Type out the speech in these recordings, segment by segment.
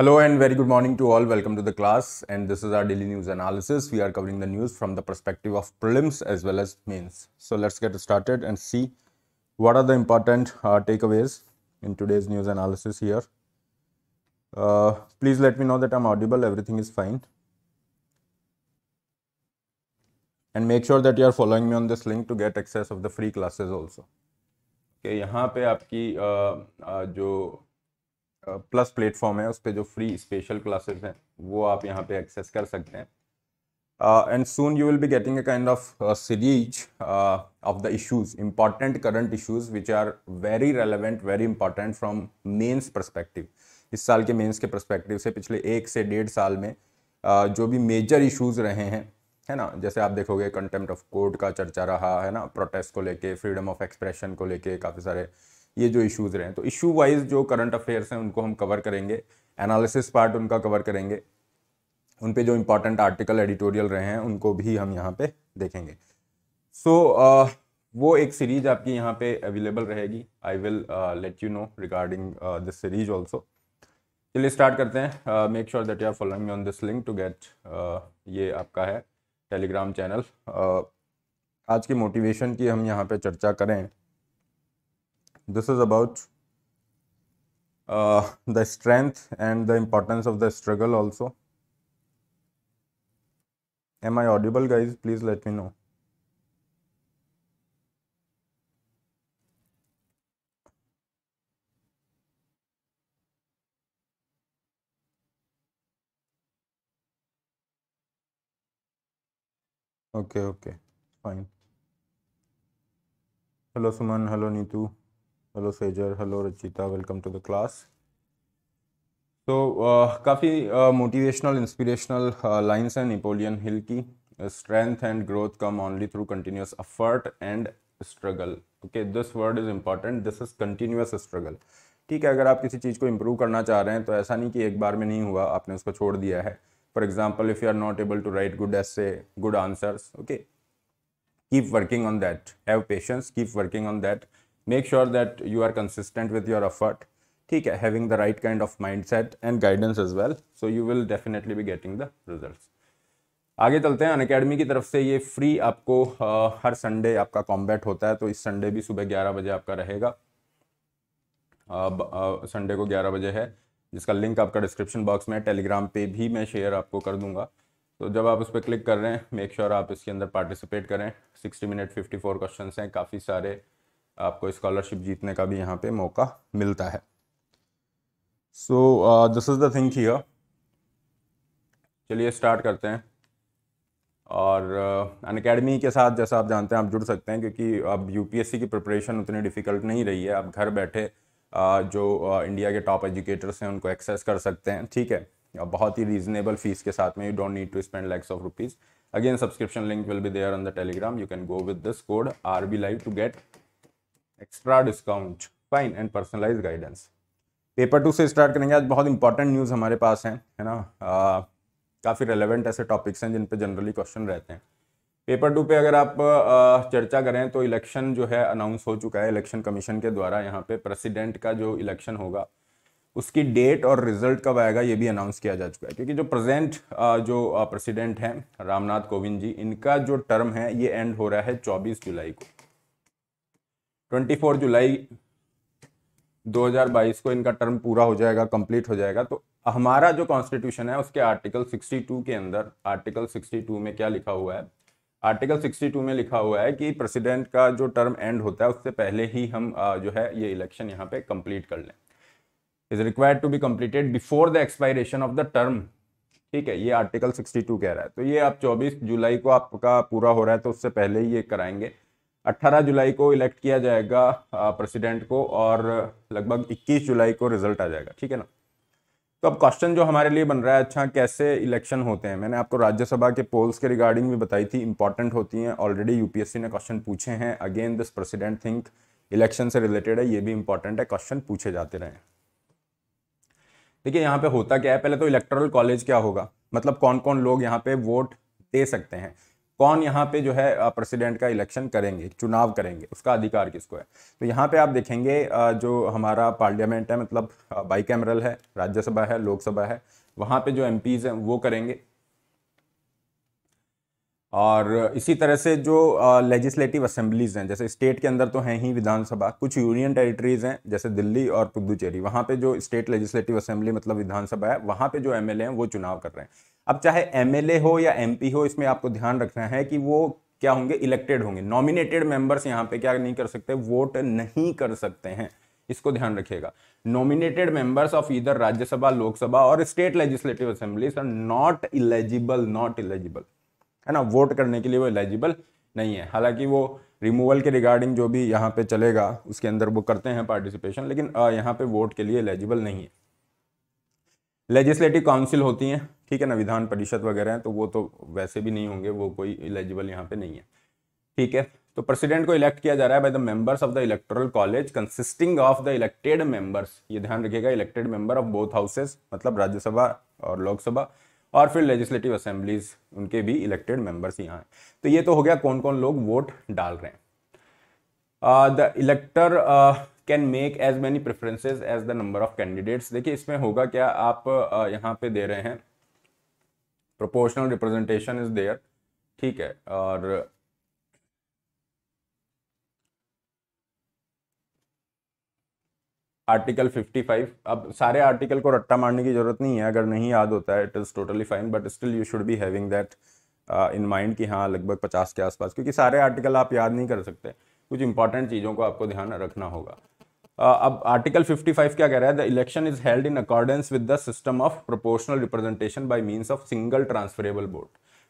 Hello and very good morning to all. Welcome to the class and this is our daily news analysis. We are covering the news from the perspective of prelims as well as mains. So let's get started and see what are the important uh, takeaways in today's news analysis here. Uh, please let me know that I'm audible, everything is fine. And make sure that you are following me on this link to get access of the free classes also. Okay, Here, पे आपकी uh, uh plus platform है उस पर जो free special classes हैं वो आप यहाँ पे एक्सेस कर सकते हैं and soon you will be getting a kind of series of the issues important current issues which are very relevant very important from mains perspective इस साल के मेन्स के परस्पेक्टिव से पिछले एक से डेढ़ साल में uh, जो भी मेजर इशूज़ रहे हैं है ना जैसे आप देखोगे कंटेम्प्ट ऑफ कोर्ट का चर्चा रहा है ना प्रोटेस्ट को लेके फ्रीडम ऑफ एक्सप्रेशन को लेके काफ़ी सारे uh, ये जो इश्यूज रहे हैं तो इश्यू वाइज जो करंट अफेयर्स हैं उनको हम कवर करेंगे एनालिसिस पार्ट उनका कवर करेंगे उन पे जो इम्पोर्टेंट आर्टिकल एडिटोरियल रहे हैं उनको भी हम यहाँ पे देखेंगे सो so, uh, वो एक सीरीज आपकी यहाँ पे अवेलेबल रहेगी I will let you know regarding this series also चलिए स्टार्ट करते हैं make sure that you are following on this link to get ये आपका है टेलीग्राम चैनल uh, आज की मोटिवेशन की हम यहाँ पे चर्चा करें this is about uh, the strength and the importance of the struggle also am i audible guys please let me know okay okay fine hello suman hello neetu hello सेजर hello Rachita welcome to the class तो काफ़ी motivational inspirational lines हैं Napoleon Hill की strength and growth come only through continuous effort and struggle okay this word is important this is continuous struggle ठीक है अगर आप किसी चीज़ को इम्प्रूव करना चाह रहे हैं तो ऐसा नहीं कि एक बार में नहीं हुआ आपने उसको छोड़ दिया है for example if you are not able to write good essay good answers okay keep working on that have patience keep working on that make sure that you are consistent with your effort ठीक है having the right kind of mind set and guidance is well so you will definitely be getting the result आगे चलते हैं अनकेडमी की तरफ से ये free आपको आ, हर संडे आपका कॉम्बैट होता है तो इस संडे भी सुबह ग्यारह बजे आपका रहेगा संडे को ग्यारह बजे है जिसका लिंक आपका डिस्क्रिप्शन बॉक्स में टेलीग्राम पे भी मैं शेयर आपको कर दूंगा तो जब आप उस पर क्लिक कर रहे हैं मेक श्योर sure आप इसके अंदर पार्टिसिपेट करें sixty minute fifty four question हैं काफ़ी सारे आपको स्कॉलरशिप जीतने का भी यहाँ पे मौका मिलता है so this is the thing here चलिए स्टार्ट करते हैं और अनकेडमी uh, के साथ जैसा आप जानते हैं आप जुड़ सकते हैं क्योंकि अब यूपीएससी की प्रिपरेशन उतनी डिफ़िकल्ट नहीं रही है आप घर बैठे uh, जो uh, इंडिया के टॉप एजुकेटर्स हैं उनको एक्सेस कर सकते हैं ठीक है और बहुत ही रीजनेबल फीस के साथ में you don't need to spend lakhs of rupees subscription link will be there on the Telegram you can go with this code R B live to get extra discount fine and personalize guidance paper two से start करेंगे आज बहुत important news हमारे पास हैं है ना काफ़ी relevant ऐसे टॉपिक्स हैं जिन पे जनरली क्वेश्चन रहते हैं पेपर टू पे अगर आप आ, चर्चा करें तो इलेक्शन जो है अनाउंस हो चुका है इलेक्शन कमीशन के द्वारा यहाँ पे प्रेसिडेंट का जो इलेक्शन होगा उसकी डेट और रिजल्ट कब आएगा ये भी अनाउंस किया जा चुका है क्योंकि जो प्रेजेंट जो प्रेसिडेंट हैं रामनाथ कोविंद जी इनका जो टर्म है ये एंड हो रहा है चौबीस जुलाई को ट्वेंटी फोर जुलाई 2022 को इनका टर्म पूरा हो जाएगा कंप्लीट हो जाएगा तो हमारा जो कॉन्स्टिट्यूशन है उसके आर्टिकल 62 के अंदर आर्टिकल 62 में क्या लिखा हुआ है आर्टिकल 62 में लिखा हुआ है कि प्रेसिडेंट का जो टर्म एंड होता है उससे पहले ही हम जो है ये इलेक्शन यहाँ पे कंप्लीट कर लें is required to be completed before the expiration of the term ठीक है ये आर्टिकल 62 कह रहा है तो ये आप 24 जुलाई को आपका पूरा हो रहा है तो उससे पहले ही ये कराएंगे 18 जुलाई को इलेक्ट किया जाएगा प्रेसिडेंट को और लगभग 21 जुलाई को रिजल्ट आ जाएगा ठीक है ना तो अब क्वेश्चन जो हमारे लिए बन रहा है अच्छा कैसे इलेक्शन होते हैं मैंने आपको राज्यसभा के पोल्स के रिगार्डिंग भी बताई थी इंपॉर्टेंट होती हैं ऑलरेडी यूपीएससी ने क्वेश्चन पूछे हैं again this president think election से रिलेटेड है ये भी इंपॉर्टेंट है क्वेश्चन पूछे जाते रहे देखिए यहाँ पे होता क्या है पहले तो इलेक्ट्रल कॉलेज क्या होगा मतलब कौन कौन लोग यहाँ पे वोट दे सकते हैं कौन यहाँ पे जो है प्रेसिडेंट का इलेक्शन करेंगे चुनाव करेंगे उसका अधिकार किसको है तो यहाँ पे आप देखेंगे जो हमारा पार्लियामेंट है मतलब बाई कैमरल है राज्यसभा है लोकसभा है वहाँ पे जो एम हैं वो करेंगे और इसी तरह से जो लेजिस्लेटिव असेंबलीज हैं जैसे स्टेट के अंदर तो हैं ही विधानसभा कुछ यूनियन टेरिटरीज हैं जैसे दिल्ली और पुदुचेरी वहाँ पे जो स्टेट लेजिस्लेटिव असेंबली मतलब विधानसभा है वहाँ पे जो एमएलए हैं वो चुनाव कर रहे हैं अब चाहे एमएलए हो या एमपी हो इसमें आपको ध्यान रखना है कि वो क्या होंगे इलेक्टेड होंगे नॉमिनेटेड मेंबर्स यहाँ पे क्या नहीं कर सकते वोट नहीं कर सकते हैं इसको ध्यान रखिएगा नॉमिनेटेड मेंबर्स ऑफ इधर राज्यसभा लोकसभा और state legislative assemblies are not eligible not eligible है ना वोट करने के लिए वो एलिजिबल नहीं है हालांकि वो रिमूवल के रिगार्डिंग जो भी यहाँ पे चलेगा उसके अंदर वो करते हैं पार्टिसिपेशन लेकिन यहाँ पे वोट के लिए एलिजिबल नहीं है लेजिस्लेटिव काउंसिल होती हैं ठीक है ना विधान परिषद वगैरह हैं तो वो तो वैसे भी नहीं होंगे वो कोई एलिजिबल यहाँ पे नहीं है ठीक है तो प्रेसिडेंट को इलेक्ट किया जा रहा है by the members of the electoral college consisting of the elected members ये ध्यान रखिएगा elected member of both houses मतलब राज्यसभा और लोकसभा और फिर लेजिस्लेटिव असेंबलीज उनके भी इलेक्टेड मेंबर्स यहाँ हैं तो ये तो हो गया कौन कौन लोग वोट डाल रहे हैं the uh, elector can make as many preferences as the number of candidates देखिए इसमें होगा क्या आप यहाँ पे दे रहे हैं प्रोपोर्शनल रिप्रेजेंटेशन इज देयर ठीक है और आर्टिकल 55 अब सारे आर्टिकल को रट्टा मारने की ज़रूरत नहीं है अगर नहीं याद होता है it is totally fine but still you should be having that in mind कि हाँ लगभग 50 के आसपास क्योंकि सारे आर्टिकल आप याद नहीं कर सकते कुछ इंपॉर्टेंट चीज़ों को आपको ध्यान रखना होगा अब आर्टिकल 55 क्या कह रहा है the election is held in accordance with the system of proportional representation by means of single transferable vote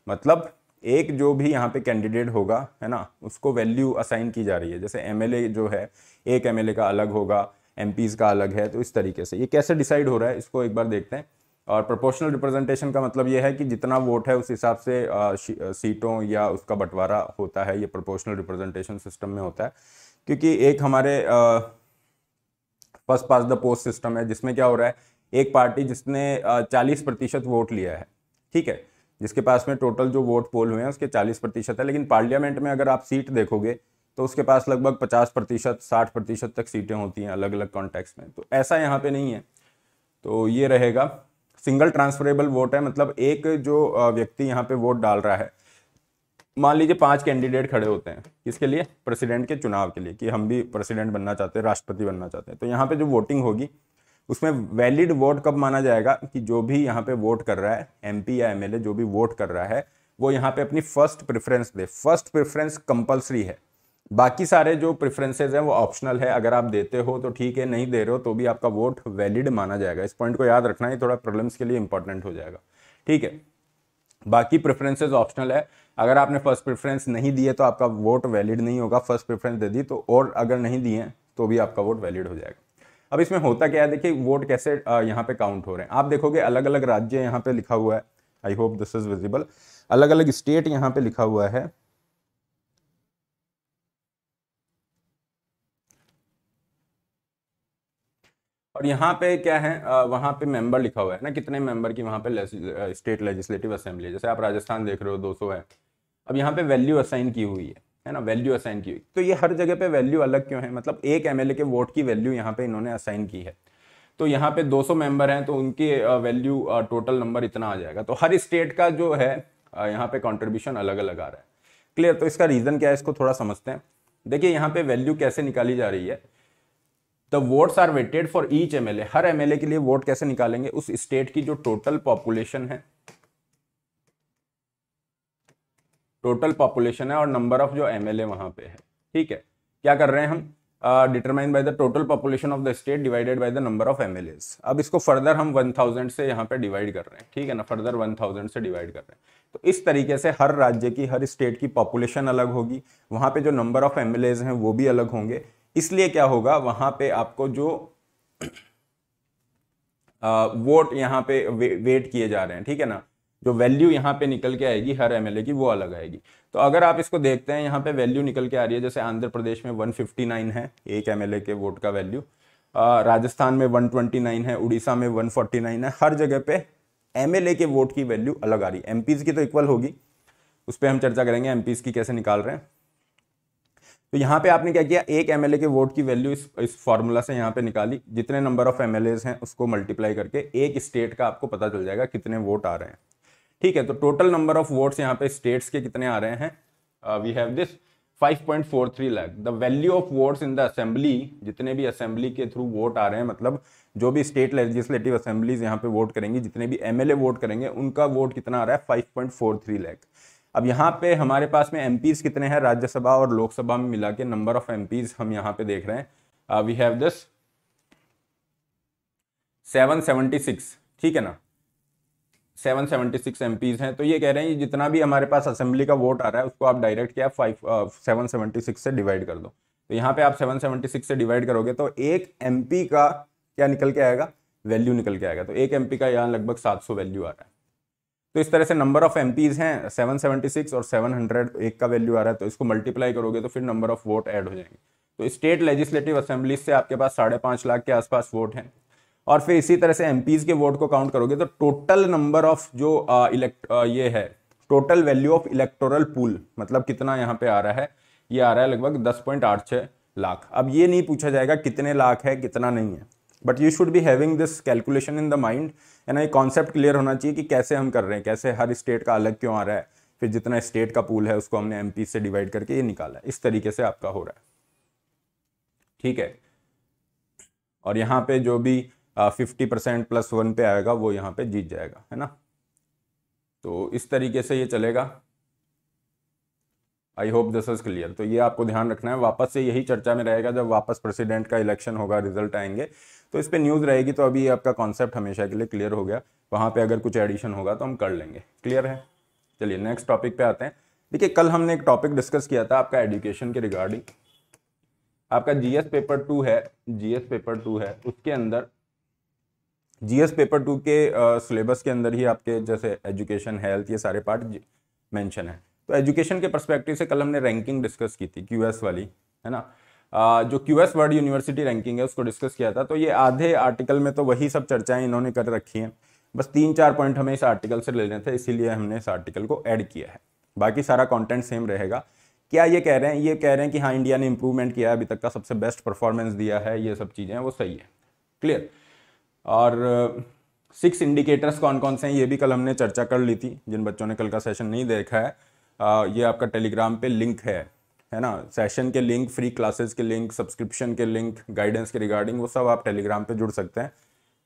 मतलब एक जो भी यहाँ पे कैंडिडेट होगा है ना उसको वैल्यू असाइन की जा रही है जैसे एमएलए जो है एक एमएलए का अलग होगा एम का अलग है तो इस तरीके से ये कैसे डिसाइड हो रहा है इसको एक बार देखते हैं और प्रोपोर्शनल रिप्रेजेंटेशन का मतलब ये है कि जितना वोट है उस हिसाब से सीटों या उसका बंटवारा होता है ये प्रोपोर्शनल रिप्रेजेंटेशन सिस्टम में होता है क्योंकि एक हमारे आ, first past the post system है जिसमें क्या हो रहा है एक पार्टी जिसने चालीस प्रतिशत वोट लिया है ठीक है जिसके पास में टोटल जो वोट पोल हुए हैं उसके चालीस प्रतिशत है लेकिन पार्लियामेंट में अगर आप सीट देखोगे तो उसके पास लगभग पचास प्रतिशत साठ प्रतिशत तक सीटें होती हैं अलग अलग कॉन्टेक्स में तो ऐसा यहाँ पे नहीं है तो ये रहेगा सिंगल ट्रांसफरेबल वोट है मतलब एक जो व्यक्ति यहाँ पे वोट डाल रहा है मान लीजिए पांच कैंडिडेट खड़े होते हैं किसके लिए प्रेसिडेंट के चुनाव के लिए कि हम भी प्रेसिडेंट बनना चाहते हैं राष्ट्रपति बनना चाहते हैं तो यहाँ पे जो वोटिंग होगी उसमें वैलिड वोट कब माना जाएगा कि जो भी यहाँ पे वोट कर रहा है एम या एमएलए जो भी वोट कर रहा है वो यहाँ पे अपनी फर्स्ट प्रेफरेंस दे फर्स्ट प्रेफरेंस कंपल्सरी है बाकी सारे जो प्रेफरेंसेज हैं वो ऑप्शनल है अगर आप देते हो तो ठीक है नहीं दे रहे हो तो भी आपका वोट वैलिड माना जाएगा इस पॉइंट को याद रखना ही थोड़ा प्रॉब्लम्स के लिए इंपॉर्टेंट हो जाएगा ठीक है बाकी प्रेफरेंसेज ऑप्शनल है अगर आपने फर्स्ट प्रेफरेंस नहीं दिए तो आपका वोट वैलिड नहीं होगा फर्स्ट प्रेफरेंस दे दी तो और अगर नहीं दिए तो भी आपका वोट वैलिड हो जाएगा अब इसमें होता क्या है देखिए वोट कैसे यहाँ पे काउंट हो रहे हैं आप देखोगे अलग अलग राज्य यहाँ पे लिखा हुआ है I hope this is visible अलग अलग स्टेट यहाँ पे लिखा हुआ है और यहाँ पे क्या है आ, वहाँ पे मेंबर लिखा हुआ है ना कितने मेंबर की वहाँ पे स्टेट लेजिस्लेटिव असेंबली जैसे आप राजस्थान देख रहे हो 200 है अब यहाँ पे वैल्यू असाइन की हुई है है ना वैल्यू असाइन की हुई तो ये हर जगह पे वैल्यू अलग क्यों है मतलब एक एम के वोट की वैल्यू यहाँ पे इन्होंने असाइन की है तो यहाँ पे 200 मेंबर हैं तो उनके वैल्यू टोटल नंबर इतना आ जाएगा तो हर स्टेट का जो है यहाँ पे कॉन्ट्रीब्यूशन अलग अलग आ रहा है क्लियर तो इसका रीज़न क्या है इसको थोड़ा समझते हैं देखिए यहाँ पे वैल्यू कैसे निकाली जा रही है the votes are weighted for each M हर एम के लिए वोट कैसे निकालेंगे उस स्टेट की जो टोटल पॉपुलेशन है टोटल पॉपुलेशन है और नंबर ऑफ जो एम एल वहाँ पे है ठीक है क्या कर रहे हैं हम determine by the total population of the state divided by the number of M अब इसको फर्दर हम 1000 से यहाँ पे डिवाइड कर रहे हैं ठीक है ना फर्दर 1000 से डिवाइड कर रहे हैं तो इस तरीके से हर राज्य की हर स्टेट की पॉपुलेशन अलग होगी वहाँ पे जो नंबर ऑफ एम हैं वो भी अलग होंगे इसलिए क्या होगा वहाँ पे आपको जो वोट यहाँ पे वे, वेट किए जा रहे हैं ठीक है ना जो वैल्यू यहाँ पे निकल के आएगी हर एम की वो अलग आएगी तो अगर आप इसको देखते हैं यहाँ पे वैल्यू निकल के आ रही है जैसे आंध्र प्रदेश में 159 है एक एम के वोट का वैल्यू राजस्थान में 129 है उड़ीसा में 149 है हर जगह पे एम के वोट की वैल्यू अलग आ रही है एम की तो इक्वल होगी उस पर हम चर्चा करेंगे एम की कैसे निकाल रहे हैं तो यहाँ पे आपने क्या किया एक एम के वोट की वैल्यू इस इस फॉर्मूला से यहाँ पे निकाली जितने नंबर ऑफ एम हैं उसको मल्टीप्लाई करके एक स्टेट का आपको पता चल जाएगा कितने वोट आ रहे हैं ठीक है तो टोटल नंबर ऑफ वोट्स यहाँ पे स्टेट्स के कितने आ रहे हैं we have this 5.43 lakh the value of votes in the assembly जितने भी असेंबली के थ्रू वोट आ रहे हैं मतलब जो भी स्टेट लेजिस्लेटिव असेंबलीज यहाँ पे वोट करेंगी जितने भी ए वोट करेंगे उनका वोट कितना आ रहा है 5.43 लाख अब यहाँ पे हमारे पास में एम कितने हैं राज्यसभा और लोकसभा में मिला के नंबर ऑफ एम हम यहाँ पे देख रहे हैं वी हैव दिस सेवन ठीक है ना सेवन सेवेंटी सिक्स एम हैं तो ये कह रहे हैं ये जितना भी हमारे पास असेंबली का वोट आ रहा है उसको आप डायरेक्ट क्या five uh, seven seventy six से डिवाइड कर दो तो यहाँ पे आप सेवन सेवेंटी सिक्स से डिवाइड करोगे तो एक एम का क्या निकल के आएगा वैल्यू निकल के आएगा तो एक एम का यहाँ लगभग सात सौ वैल्यू आ रहा है तो इस तरह से नंबर ऑफ एम हैं 776 और 700 एक का वैल्यू आ रहा है तो इसको मल्टीप्लाई करोगे तो फिर नंबर ऑफ वोट ऐड हो जाएंगे तो स्टेट लेजिस्लेटिव असेंबली से आपके पास साढ़े पाँच लाख के आसपास वोट हैं और फिर इसी तरह से एम के वोट को काउंट करोगे तो टोटल नंबर ऑफ जो इलेक्ट ये है total value of electoral pool मतलब कितना यहाँ पे आ रहा है ये आ रहा है लगभग दस पॉइंट आठ छः लाख अब ये नहीं पूछा जाएगा कितने लाख है कितना नहीं है but you should be having this calculation in the mind and ये कॉन्सेप्ट क्लियर होना चाहिए कि कैसे हम कर रहे हैं कैसे हर स्टेट का अलग क्यों आ रहा है फिर जितना स्टेट का पूल है उसको हमने एम से डिवाइड करके ये निकाला इस तरीके से आपका हो रहा है ठीक है और यहाँ पे जो भी फिफ्टी परसेंट प्लस वन पे आएगा वो यहाँ पे जीत जाएगा है ना तो इस तरीके से ये चलेगा I hope this is clear तो ये आपको ध्यान रखना है वापस से यही चर्चा में रहेगा जब वापस प्रेसिडेंट का इलेक्शन होगा रिजल्ट आएंगे तो इस पर न्यूज़ रहेगी तो अभी आपका कॉन्सेप्ट हमेशा के लिए क्लियर हो गया वहां पे अगर कुछ एडिशन होगा तो हम कर लेंगे क्लियर है चलिए नेक्स्ट टॉपिक पे आते हैं देखिए कल हमने एक टॉपिक डिस्कस किया था आपका एजुकेशन के रिगार्डिंग आपका जीएस पेपर टू है जीएस पेपर टू है उसके अंदर जीएस पेपर टू के सिलेबस के अंदर ही आपके जैसे एजुकेशन हेल्थ ये सारे पार्ट मेंशन है तो एजुकेशन के परस्पेक्टिव से कल हमने रैंकिंग डिस्कस की थी क्यूएस वाली है ना आ, जो Q S world university ranking है उसको डिस्कस किया था तो ये आधे आर्टिकल में तो वही सब चर्चाएं इन्होंने कर रखी हैं बस तीन चार पॉइंट हमें इस आर्टिकल से लेने थे इसीलिए हमने इस आर्टिकल को ऐड किया है बाकी सारा कंटेंट सेम रहेगा क्या ये कह रहे हैं ये कह रहे हैं कि हाँ इंडिया ने इंप्रूवमेंट किया है अभी तक का सबसे बेस्ट परफॉर्मेंस दिया है ये सब चीज़ें वो सही है क्लियर और सिक्स इंडिकेटर्स कौन कौन से हैं ये भी कल हमने चर्चा कर ली थी जिन बच्चों ने कल का सेशन नहीं देखा है आ, uh, ये आपका टेलीग्राम पे लिंक है है ना सेशन के लिंक फ्री क्लासेस के लिंक सब्सक्रिप्शन के लिंक गाइडेंस के रिगार्डिंग वो सब आप टेलीग्राम पे जुड़ सकते हैं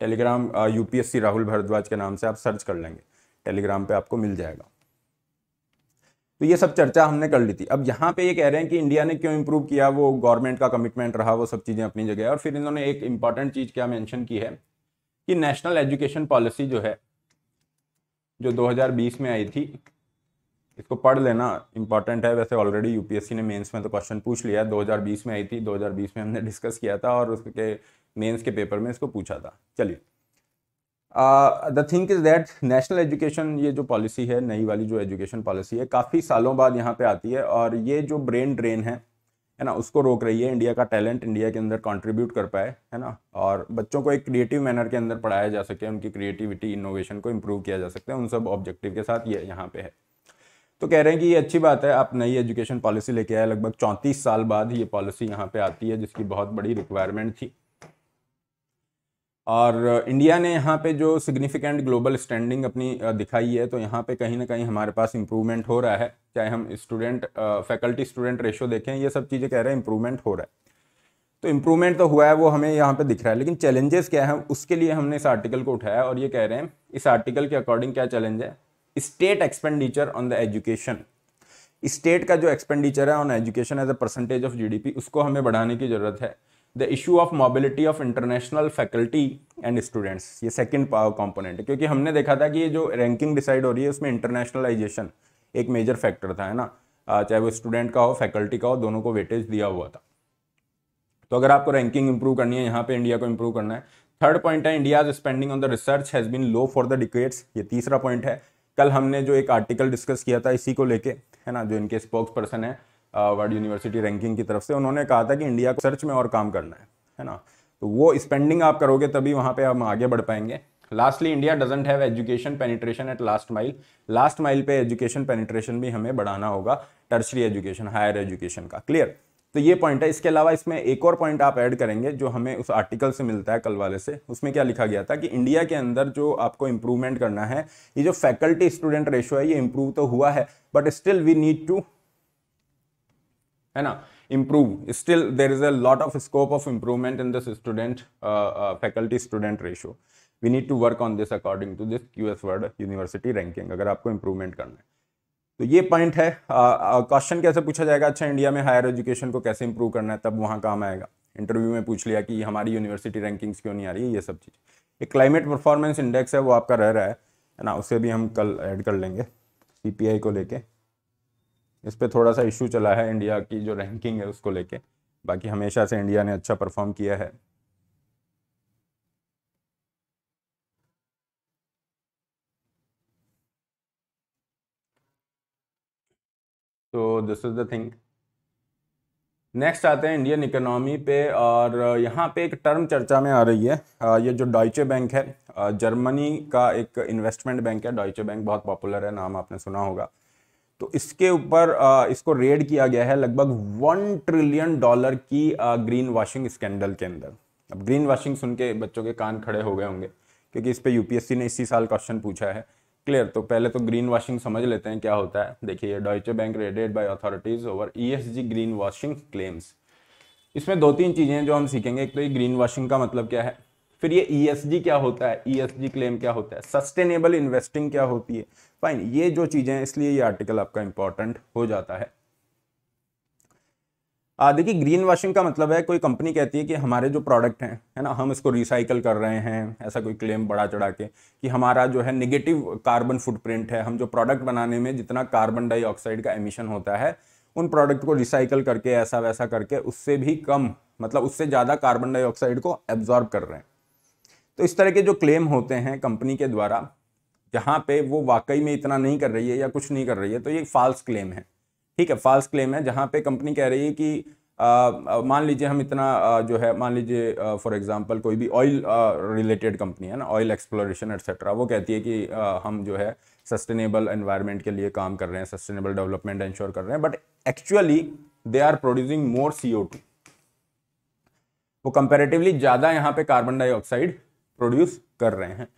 टेलीग्राम यूपीएससी राहुल भारद्वाज के नाम से आप सर्च कर लेंगे टेलीग्राम पे आपको मिल जाएगा तो ये सब चर्चा हमने कर ली थी अब यहाँ पे ये कह रहे हैं कि इंडिया ने क्यों इंप्रूव किया वो गवर्नमेंट का कमिटमेंट रहा वो सब चीज़ें अपनी जगह और फिर इन्होंने एक इंपॉर्टेंट चीज़ क्या मैंशन की है कि नेशनल एजुकेशन पॉलिसी जो है जो 2020 में आई थी इसको पढ़ लेना इंपॉर्टेंट है वैसे ऑलरेडी यूपीएससी ने मेंस में तो क्वेश्चन पूछ लिया 2020 में आई थी 2020 में हमने डिस्कस किया था और उसके मेंस के पेपर में इसको पूछा था चलिए the think is that national education ये जो पॉलिसी है नई वाली जो एजुकेशन पॉलिसी है काफ़ी सालों बाद यहाँ पे आती है और ये जो ब्रेन ड्रेन है है ना उसको रोक रही है इंडिया का टैलेंट इंडिया के अंदर कंट्रीब्यूट कर पाए है ना और बच्चों को एक क्रिएटिव मैनर के अंदर पढ़ाया जा सके उनकी क्रिएटिविटी इनोवेशन को इम्प्रूव किया जा सकता है उन सब ऑब्जेक्टिव के साथ ये यहाँ पे है तो कह रहे हैं कि ये अच्छी बात है आप नई एजुकेशन पॉलिसी लेके आए लगभग चौंतीस साल बाद ये पॉलिसी यहाँ पे आती है जिसकी बहुत बड़ी रिक्वायरमेंट थी और इंडिया ने यहाँ पे जो सिग्निफिकेंट ग्लोबल स्टैंडिंग अपनी दिखाई है तो यहाँ पे कहीं ना कहीं हमारे पास इम्प्रूवमेंट हो रहा है चाहे हम स्टूडेंट फैकल्टी स्टूडेंट रेशो देखें ये सब चीज़ें कह रहे हैं इम्प्रूवमेंट हो रहा है तो इम्प्रूवमेंट तो हुआ है वो हमें यहाँ पे दिख रहा है लेकिन चैलेंजेस क्या है उसके लिए हमने इस आर्टिकल को उठाया और ये कह रहे हैं इस आर्टिकल के अकॉर्डिंग क्या चैलेंज है state expenditure on the education state का जो एक्सपेंडिचर है on education as a percentage of GDP उसको हमें बढ़ाने की ज़रूरत है the issue of mobility of international faculty and students ये सेकेंड कॉम्पोनेंट है क्योंकि हमने देखा था कि ये जो रैंकिंग डिसाइड हो रही है उसमें इंटरनेशनलाइजेशन एक मेजर फैक्टर था है ना चाहे वो स्टूडेंट का हो फैकल्टी का हो दोनों को वेटेज दिया हुआ था तो अगर आपको रैंकिंग इंप्रूव करनी है यहाँ पे इंडिया को इंप्रूव करना है थर्ड पॉइंट है India's spending on the research has been low for the decades ये तीसरा पॉइंट है कल हमने जो एक आर्टिकल डिस्कस किया था इसी को लेके है ना जो इनके स्पोक्स पर्सन है वर्ल्ड यूनिवर्सिटी रैंकिंग की तरफ से उन्होंने कहा था कि इंडिया को सर्च में और काम करना है है ना तो वो स्पेंडिंग आप करोगे तभी वहाँ पे हम आगे बढ़ पाएंगे lastly India doesn't have education penetration at last mile last mile पे एजुकेशन पेनिट्रेशन भी हमें बढ़ाना होगा टर्सरी एजुकेशन हायर एजुकेशन का क्लियर तो ये पॉइंट है इसके अलावा इसमें एक और पॉइंट आप ऐड करेंगे जो हमें उस आर्टिकल से मिलता है कल वाले से उसमें क्या लिखा गया था कि इंडिया के अंदर जो आपको इम्प्रूवमेंट करना है ये जो फैकल्टी स्टूडेंट रेशो है ये इम्प्रूव तो हुआ है but still we need to है ना improve still there is a lot of scope of improvement in this student faculty student ratio we need to work on this according to this Q S world university ranking अगर आपको improvement करना है तो ये point है question uh, uh, कैसे पूछा जाएगा अच्छा इंडिया में हायर एजुकेशन को कैसे इंप्रूव करना है तब वहाँ काम आएगा इंटरव्यू में पूछ लिया कि हमारी यूनिवर्सिटी रैंकिंग्स क्यों नहीं आ रही है ये सब चीज़ एक क्लाइमेट परफॉर्मेंस इंडेक्स है वो आपका रह रहा है ना उसे भी हम कल ऐड कर लेंगे सी को लेके इस पर थोड़ा सा इशू चला है इंडिया की जो रैंकिंग है उसको लेके बाकी हमेशा से इंडिया ने अच्छा परफॉर्म किया है तो this is the thing next आते हैं इंडियन इकोनॉमी पे और यहाँ पे एक टर्म चर्चा में आ रही है ये जो डॉयचे बैंक है जर्मनी का एक इन्वेस्टमेंट बैंक है डॉयचे बैंक बहुत पॉपुलर है नाम आपने सुना होगा तो इसके ऊपर इसको रेड किया गया है लगभग वन ट्रिलियन डॉलर की ग्रीन वॉशिंग स्कैंडल के अंदर अब ग्रीन वॉशिंग सुन के बच्चों के कान खड़े हो गए होंगे क्योंकि इस पर यूपीएससी ने इसी साल क्वेश्चन पूछा है क्लियर तो पहले तो ग्रीन वॉशिंग समझ लेते हैं क्या होता है देखिए Deutsche bank raided by authorities over G green washing claims इसमें दो तीन चीज़ें हैं जो हम सीखेंगे एक तो ये ग्रीन वॉशिंग का मतलब क्या है फिर ये ई e क्या होता है ई e क्लेम क्या होता है सस्टेनेबल इन्वेस्टिंग क्या होती है फाइन ये जो चीज़ें इसलिए ये आर्टिकल आपका इंपॉर्टेंट हो जाता है देखिए ग्रीन वॉशिंग का मतलब है कोई कंपनी कहती है कि हमारे जो प्रोडक्ट हैं है ना हम इसको रिसाइकल कर रहे हैं ऐसा कोई क्लेम बढ़ा चढ़ा के कि हमारा जो है निगेटिव कार्बन फुटप्रिंट है हम जो प्रोडक्ट बनाने में जितना कार्बन डाइऑक्साइड का एमिशन होता है उन प्रोडक्ट को रिसाइकल करके ऐसा वैसा करके उससे भी कम मतलब उससे ज़्यादा कार्बन डाइऑक्साइड को एब्जॉर्ब कर रहे हैं तो इस तरह के जो क्लेम होते हैं कंपनी के द्वारा जहाँ पे वो वाकई में इतना नहीं कर रही है या कुछ नहीं कर रही है तो ये फाल्स क्लेम है ठीक है फाल्स क्लेम है जहाँ पे कंपनी कह रही है कि मान लीजिए हम इतना आ, जो है मान लीजिए फॉर एग्जांपल कोई भी ऑयल रिलेटेड कंपनी है ना ऑयल एक्सप्लोरेशन एट्सेट्रा वो कहती है कि आ, हम जो है सस्टेनेबल इन्वायरमेंट के लिए काम कर रहे हैं सस्टेनेबल डेवलपमेंट इंश्योर कर रहे हैं but actually they are producing more सी वो कंपेरेटिवली ज़्यादा यहाँ पे कार्बन डाइऑक्साइड प्रोड्यूस कर रहे हैं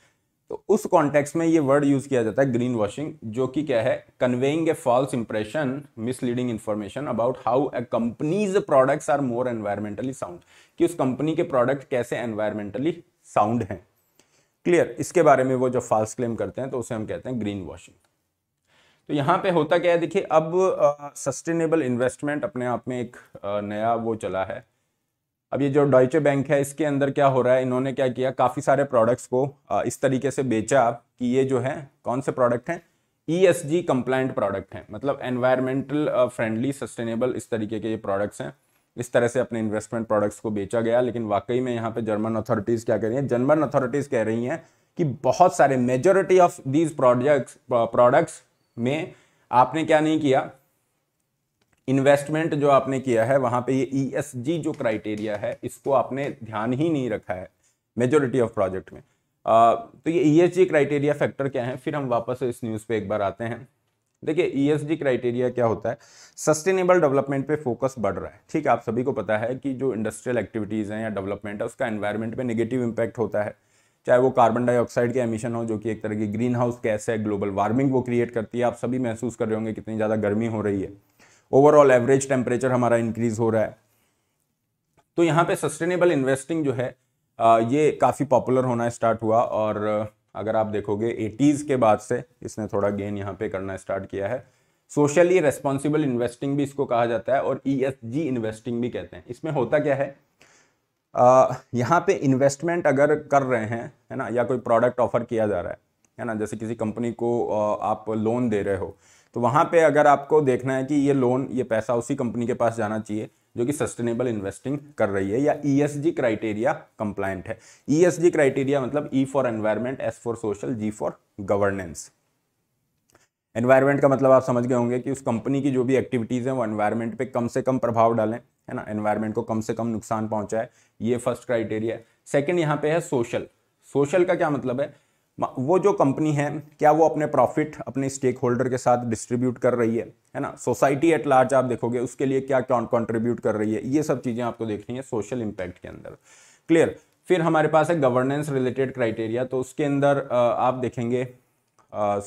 तो उस कॉन्टेक्स्ट में ये वर्ड यूज़ किया जाता है ग्रीन वॉशिंग जो कि क्या है conveying a false impression misleading information about how a company's products are more environmentally sound कि उस कंपनी के प्रोडक्ट कैसे एनवायरमेंटली साउंड हैं क्लियर इसके बारे में वो जो फॉल्स क्लेम करते हैं तो उसे हम कहते हैं ग्रीन वॉशिंग तो यहाँ पे होता क्या है देखिए अब सस्टेनेबल uh, इन्वेस्टमेंट अपने आप में एक uh, नया वो चला है अब ये जो डॉयचे बैंक है इसके अंदर क्या हो रहा है इन्होंने क्या किया काफ़ी सारे प्रोडक्ट्स को इस तरीके से बेचा कि ये जो है कौन से प्रोडक्ट हैं E S G compliant product हैं मतलब एनवायरमेंटल फ्रेंडली सस्टेनेबल इस तरीके के ये प्रोडक्ट्स हैं इस तरह से अपने इन्वेस्टमेंट प्रोडक्ट्स को बेचा गया लेकिन वाकई में यहाँ पे जर्मन अथॉरिटीज़ क्या कह रही हैं जर्मन अथॉरिटीज़ कह रही हैं कि बहुत सारे majority of these products products में आपने क्या नहीं किया इन्वेस्टमेंट जो आपने किया है वहां पे ये ईएसजी e जो क्राइटेरिया है इसको आपने ध्यान ही नहीं रखा है मेजोरिटी ऑफ प्रोजेक्ट में आ, तो ये ईएसजी क्राइटेरिया फैक्टर क्या है फिर हम वापस इस न्यूज़ पे एक बार आते हैं देखिए ईएसडी e क्राइटेरिया क्या होता है सस्टेनेबल डेवलपमेंट पे फोकस बढ़ रहा है ठीक आप सभी को पता है कि जो इंडस्ट्रियल एक्टिविटीज़ हैं या डेवलपमेंट है उसका एन्वायरमेंट में नेगेटिव इम्पैक्ट होता है चाहे वो कार्बन डाइऑक्साइड के एमिशन हो जो कि एक तरह की ग्रीन हाउस गैस है ग्लोबल वार्मिंग वो क्रिएट करती है आप सभी महसूस कर रहे होंगे कितनी ज़्यादा गर्मी हो रही है ओवरऑल एवरेज टेम्परेचर हमारा इंक्रीज हो रहा है तो यहाँ पे सस्टेनेबल इन्वेस्टिंग जो है ये काफ़ी पॉपुलर होना स्टार्ट हुआ और अगर आप देखोगे एटीज़ के बाद से इसने थोड़ा गेन यहाँ पे करना स्टार्ट किया है सोशली रेस्पॉन्सिबल इन्वेस्टिंग भी इसको कहा जाता है और ई e इन्वेस्टिंग भी कहते हैं इसमें होता क्या है यहाँ पे इन्वेस्टमेंट अगर कर रहे हैं है ना या कोई प्रोडक्ट ऑफर किया जा रहा है है ना जैसे किसी कंपनी को आप लोन दे रहे हो तो वहाँ पे अगर आपको देखना है कि ये लोन ये पैसा उसी कंपनी के पास जाना चाहिए जो कि सस्टेनेबल इन्वेस्टिंग कर रही है या ई क्राइटेरिया कंप्लाइंट है ई e क्राइटेरिया मतलब E for environment S for social G for governance environment का मतलब आप समझ गए होंगे कि उस कंपनी की जो भी एक्टिविटीज़ हैं वो एनवायरमेंट पे कम से कम प्रभाव डालें है ना एनवायरमेंट को कम से कम नुकसान पहुंचाए ये फर्स्ट क्राइटेरिया सेकेंड यहाँ पे है सोशल सोशल का क्या मतलब है वो जो कंपनी है क्या वो अपने प्रॉफिट अपने स्टेक होल्डर के साथ डिस्ट्रीब्यूट कर रही है है ना सोसाइटी एट लार्ज आप देखोगे उसके लिए क्या कॉन्ट्रीब्यूट कर रही है ये सब चीज़ें आपको देखनी है सोशल इम्पैक्ट के अंदर क्लियर फिर हमारे पास है गवर्नेंस रिलेटेड क्राइटेरिया तो उसके अंदर आप देखेंगे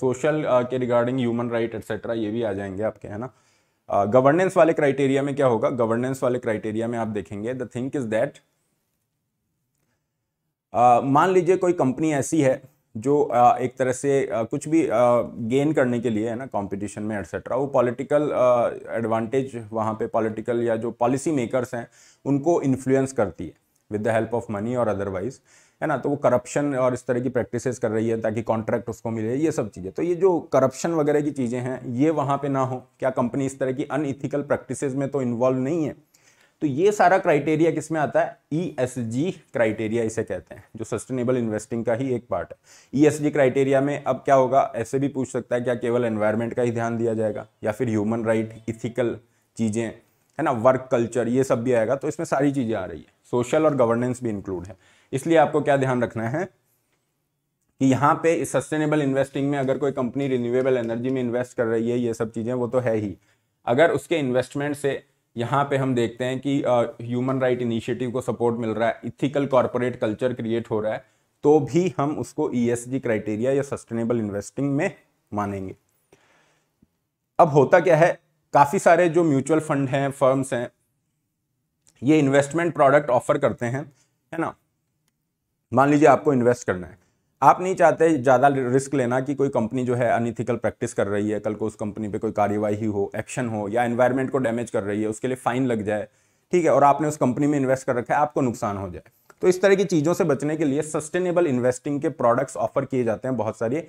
सोशल के रिगार्डिंग ह्यूमन राइट एट्सेट्रा ये भी आ जाएंगे आपके है ना गवर्नेंस वाले क्राइटेरिया में क्या होगा गवर्नेंस वाले क्राइटेरिया में आप देखेंगे द थिंक इज दैट मान लीजिए कोई कंपनी ऐसी है जो एक तरह से कुछ भी गेन करने के लिए है ना कंपटीशन में एट्सेट्रा वो पॉलिटिकल एडवांटेज वहाँ पे पॉलिटिकल या जो पॉलिसी मेकर्स हैं उनको इन्फ्लुएंस करती है with the help of money और अदरवाइज है ना तो वो करप्शन और इस तरह की प्रैक्टिसेस कर रही है ताकि कॉन्ट्रैक्ट उसको मिले ये सब चीज़ें तो ये जो करप्शन वगैरह की चीज़ें हैं ये वहाँ पे ना हो क्या कंपनी इस तरह की अनइथिकल प्रैक्टिसेस में तो इन्वॉल्व नहीं है तो ये सारा क्राइटेरिया किसमें आता है ई एस जी क्राइटेरिया इसे कहते हैं जो सस्टेनेबल इन्वेस्टिंग का ही एक पार्ट है ई एस जी क्राइटेरिया में अब क्या होगा ऐसे भी पूछ सकता है क्या केवल एनवायरमेंट का ही ध्यान दिया जाएगा या फिर ह्यूमन राइट इथिकल चीज़ें है ना वर्क कल्चर ये सब भी आएगा तो इसमें सारी चीज़ें आ रही है सोशल और गवर्नेंस भी इंक्लूड है इसलिए आपको क्या ध्यान रखना है कि यहाँ पे सस्टेनेबल इन्वेस्टिंग में अगर कोई कंपनी रिन्यूएबल एनर्जी में इन्वेस्ट कर रही है ये सब चीज़ें वो तो है ही अगर उसके इन्वेस्टमेंट से यहाँ पे हम देखते हैं कि ह्यूमन राइट इनिशिएटिव को सपोर्ट मिल रहा है इथिकल कॉरपोरेट कल्चर क्रिएट हो रहा है तो भी हम उसको ई e क्राइटेरिया या सस्टेनेबल इन्वेस्टिंग में मानेंगे अब होता क्या है काफ़ी सारे जो म्यूचुअल फंड हैं फर्म्स हैं ये इन्वेस्टमेंट प्रोडक्ट ऑफर करते हैं है ना मान लीजिए आपको इन्वेस्ट करना है आप नहीं चाहते ज़्यादा रिस्क लेना कि कोई कंपनी जो है अनइथिकल प्रैक्टिस कर रही है कल को उस कंपनी पे कोई कार्यवाही हो एक्शन हो या एनवायरनमेंट को डैमेज कर रही है उसके लिए फ़ाइन लग जाए ठीक है और आपने उस कंपनी में इन्वेस्ट कर रखा है आपको नुकसान हो जाए तो इस तरह की चीज़ों से बचने के लिए सस्टेनेबल इन्वेस्टिंग के प्रोडक्ट्स ऑफर किए जाते हैं बहुत सारी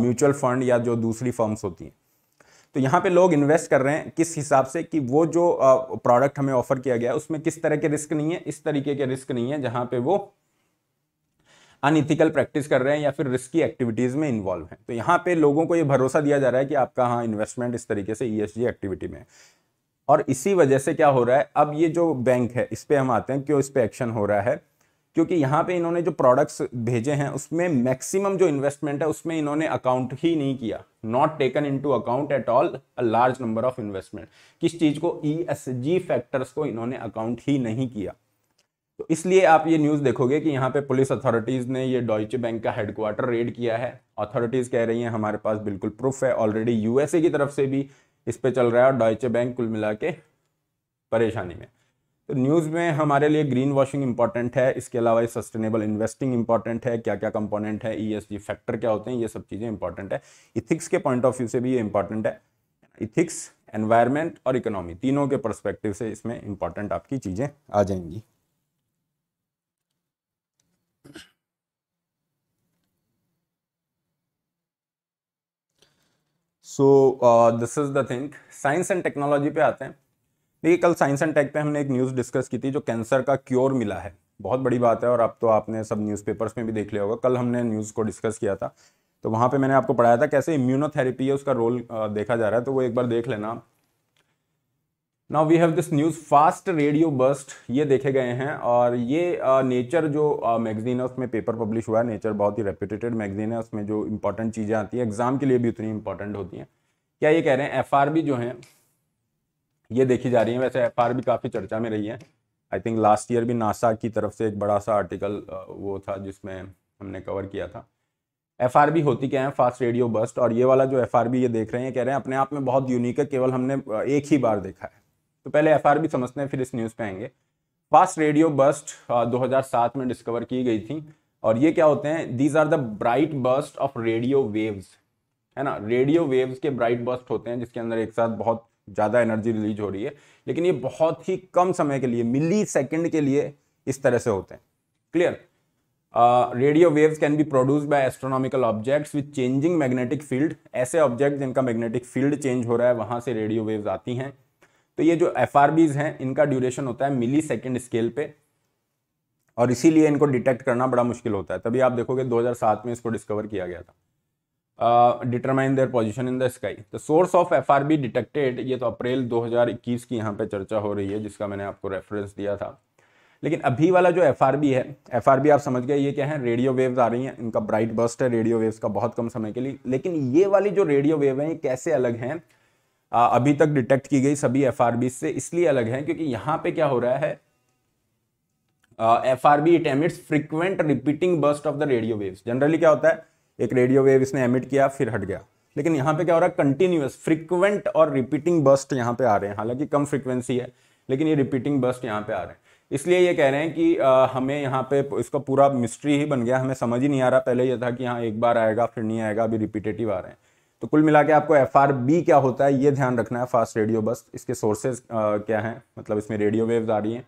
म्यूचुअल फंड या जो दूसरी फर्म्स होती हैं तो यहाँ पे लोग इन्वेस्ट कर रहे हैं किस हिसाब से कि वो जो प्रोडक्ट हमें ऑफर किया गया है उसमें किस तरह के रिस्क नहीं है इस तरीके के रिस्क नहीं है जहाँ पे वो अनइथिकल प्रैक्टिस कर रहे हैं या फिर रिस्की एक्टिविटीज़ में इन्वॉल्व हैं तो यहाँ पे लोगों को ये भरोसा दिया जा रहा है कि आपका हाँ इन्वेस्टमेंट इस तरीके से ई e एक्टिविटी में और इसी वजह से क्या हो रहा है अब ये जो बैंक है इस पर हम आते हैं क्यों इस पर एक्शन हो रहा है क्योंकि यहाँ पे इन्होंने जो प्रोडक्ट्स भेजे हैं उसमें मैक्सिमम जो इन्वेस्टमेंट है उसमें इन्होंने अकाउंट ही नहीं किया not taken into account at all a large number of investment किस चीज़ को ई एस जी फैक्टर्स को इन्होंने अकाउंट ही नहीं किया तो इसलिए आप ये न्यूज़ देखोगे कि यहाँ पे पुलिस अथॉरिटीज़ ने ये डॉइचे बैंक का हेडक्वार्टर रेड किया है अथॉरिटीज़ कह रही हैं हमारे पास बिल्कुल प्रूफ है ऑलरेडी यूएसए की तरफ से भी इस पर चल रहा है और डॉइचे बैंक कुल मिला के परेशानी में तो न्यूज़ में हमारे लिए ग्रीन वॉशिंग इंपॉर्टेंट है इसके अलावा सस्टेनेबल इन्वेस्टिंग इंपॉर्टेंट है क्या क्या कंपोनेंट है ई e फैक्टर क्या होते हैं ये सब चीज़ें इंपॉर्टेंट है इथिक्स के पॉइंट ऑफ व्यू से भी ये इंपॉर्टेंट है इथिक्स एनवायरमेंट और इकोनॉमी तीनों के परस्पेक्टिव से इसमें इंपॉर्टेंट आपकी चीज़ें आ जाएंगी so this is the thing science and technology पे आते हैं देखिए कल साइंस एंड टेक पे हमने एक न्यूज़ डिस्कस की थी जो कैंसर का क्योर मिला है बहुत बड़ी बात है और अब तो आपने सब न्यूज़पेपर्स में भी देख लिया होगा कल हमने न्यूज़ को डिस्कस किया था तो वहाँ पे मैंने आपको पढ़ाया था कैसे इम्यूनोथेरेपी है उसका रोल uh, देखा जा रहा है तो वो एक बार देख लेना now we have this news fast radio burst ये देखे गए हैं और ये नेचर uh, जो मैगजीन है उसमें पेपर पब्लिश हुआ है नेचर बहुत ही रेप्यूटेटेड मैगजीन है उसमें जो इंपॉर्टेंट चीज़ें आती हैं एग्जाम के लिए भी उतनी इंपॉर्टेंट होती हैं क्या ये कह रहे हैं एफ जो हैं ये देखी जा रही है वैसे एफ भी काफ़ी चर्चा में रही है आई थिंक लास्ट ईयर भी नासा की तरफ से एक बड़ा सा आर्टिकल वो था जिसमें हमने कवर किया था एफ होती क्या है फास्ट रेडियो बस्ट और ये वाला जो एफ ये देख रहे हैं कह रहे हैं अपने आप में बहुत यूनिक है केवल हमने एक ही बार देखा है तो पहले एफ बी समझते हैं फिर इस न्यूज़ पे आएंगे फास्ट रेडियो बस्ट 2007 में डिस्कवर की गई थी और ये क्या होते हैं these are the bright burst of radio waves है ना रेडियो वेव्स के ब्राइट बस्ट होते हैं जिसके अंदर एक साथ बहुत ज़्यादा एनर्जी रिलीज हो रही है लेकिन ये बहुत ही कम समय के लिए मिली सेकेंड के लिए इस तरह से होते हैं clear radio waves can be produce by astronomical objects with changing magnetic field ऐसे ऑब्जेक्ट जिनका मैग्नेटिक फील्ड चेंज हो रहा है वहाँ से रेडियो वेव्स आती हैं तो ये जो एफ हैं इनका ड्यूरेशन होता है मिली सेकेंड स्केल पे और इसीलिए इनको डिटेक्ट करना बड़ा मुश्किल होता है तभी आप देखोगे 2007 में इसको डिस्कवर किया गया था determine their position in the sky the source of F detected ये तो अप्रैल 2021 की यहाँ पे चर्चा हो रही है जिसका मैंने आपको रेफरेंस दिया था लेकिन अभी वाला जो एफ है एफ आप समझ गए ये क्या है रेडियो वेव्स आ रही हैं इनका ब्राइट बस्ट है रेडियो वेव्स का बहुत कम समय के लिए लेकिन ये वाली जो रेडियो वेव है ये कैसे अलग हैं अभी तक डिटेक्ट की गई सभी एफ से इसलिए अलग है क्योंकि यहां पे क्या हो रहा है F R B it emits frequent repeating burst of the radio wave generally क्या होता है एक रेडियो वेव इसने एमिट किया फिर हट गया लेकिन यहाँ पे क्या हो रहा है कंटिन्यूस फ्रिक्वेंट और रिपीटिंग बर्स्ट यहाँ पे आ रहे हैं हालांकि कम फ्रिक्वेंसी है लेकिन ये रिपीटिंग बर्स्ट यहाँ पे आ रहे हैं इसलिए ये कह रहे हैं कि आ, हमें यहाँ पे इसका पूरा मिस्ट्री ही बन गया हमें समझ ही नहीं आ रहा पहले यह था कि हाँ एक बार आएगा फिर नहीं आएगा अभी रिपीटेटिव आ रहे हैं तो कुल मिला के आपको एफ क्या होता है ये ध्यान रखना है फास्ट रेडियो बस इसके सोर्सेज क्या हैं मतलब इसमें रेडियो वेव्स आ रही हैं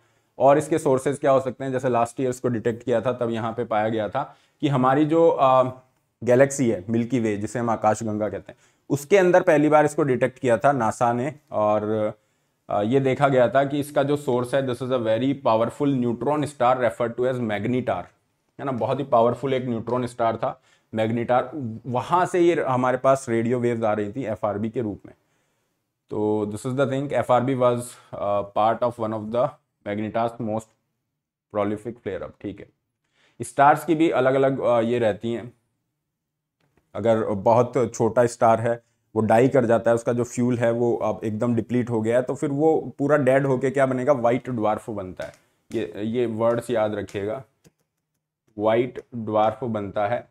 और इसके सोर्सेज क्या हो सकते हैं जैसे लास्ट ईयर इसको डिटेक्ट किया था तब यहाँ पे पाया गया था कि हमारी जो गैलेक्सी है मिल्की वे जिसे हम गंगा कहते हैं उसके अंदर पहली बार इसको डिटेक्ट किया था नासा ने और ये देखा गया था कि इसका जो सोर्स है this is a very powerful neutron star refer to as magnetar है ना बहुत ही पावरफुल एक न्यूट्रॉन स्टार था मैग्नेटार वहाँ से ये हमारे पास रेडियो वेव्स आ रही थी एफ के रूप में तो this is the thing F R B was part of one of the magnetar's most prolific flare up ठीक है स्टार्स की भी अलग अलग uh, ये रहती हैं अगर बहुत छोटा स्टार है वो डाई कर जाता है उसका जो फ्यूल है वो अब एकदम डिप्लीट हो गया है तो फिर वो पूरा डेड होके क्या बनेगा वाइट ड्वार्फ बनता है ये ये वर्ड्स याद रखिएगा वाइट ड्वार्फ बनता है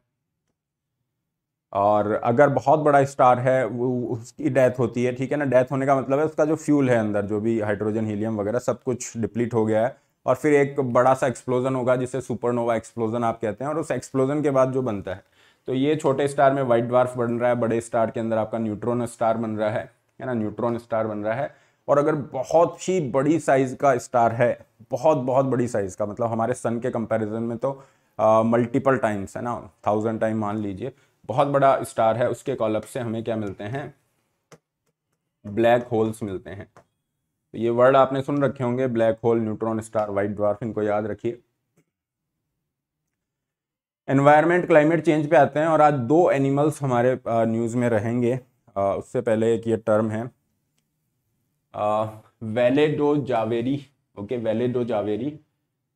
और अगर बहुत बड़ा स्टार है वो उसकी डेथ होती है ठीक है ना डेथ होने का मतलब है उसका जो फ्यूल है अंदर जो भी हाइड्रोजन हीलियम वगैरह सब कुछ डिप्लीट हो गया है और फिर एक बड़ा सा एक्सप्लोजन होगा जिसे सुपरनोवा एक्सप्लोजन आप कहते हैं और उस एक्सप्लोजन के बाद जो बनता है तो ये छोटे स्टार में वाइट ड्वार्फ बन रहा है बड़े स्टार के अंदर आपका न्यूट्रॉन स्टार बन रहा है है ना न्यूट्रॉन स्टार बन रहा है और अगर बहुत ही बड़ी साइज़ का स्टार है बहुत बहुत बड़ी साइज़ का मतलब हमारे सन के कंपेरिजन में तो मल्टीपल टाइम्स है ना थाउजेंड टाइम मान लीजिए बहुत बड़ा स्टार है उसके कॉलप से हमें क्या मिलते हैं ब्लैक होल्स मिलते हैं तो ये वर्ड आपने सुन रखे होंगे black hole neutron star white dwarf इनको याद रखिए एनवायरमेंट क्लाइमेट चेंज पे आते हैं और आज दो एनिमल्स हमारे न्यूज़ में रहेंगे आ, उससे पहले एक ये टर्म है Vale do Javari okay Vale do Javari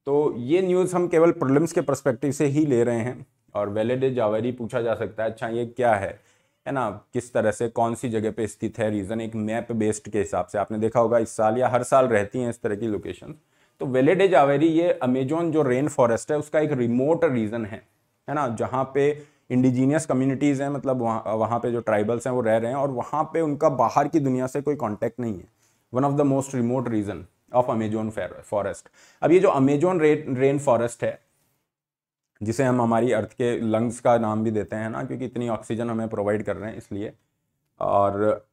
तो ये न्यूज़ हम केवल प्रॉब्लम्स के परस्पेक्टिव से ही ले रहे हैं और वेलेडे जावेरी पूछा जा सकता है अच्छा ये क्या है है ना किस तरह से कौन सी जगह पे स्थित है रीज़न एक मैप बेस्ड के हिसाब से आपने देखा होगा इस साल या हर साल रहती हैं इस तरह की लोकेशन तो वेलेडे जावेरी ये अमेजोन जो रेन फॉरेस्ट है उसका एक रिमोट रीजन है है ना जहाँ पे इंडिजीनियस कम्युनिटीज़ हैं मतलब वहाँ वहाँ पे जो ट्राइबल्स हैं वो रह रहे हैं और वहाँ पे उनका बाहर की दुनिया से कोई कॉन्टैक्ट नहीं है one of the most remote region of Amazon forest अब ये जो अमेजोन रेन फॉरेस्ट है जिसे हम हमारी अर्थ के लंग्स का नाम भी देते हैं ना क्योंकि इतनी ऑक्सीजन हमें प्रोवाइड कर रहे हैं इसलिए और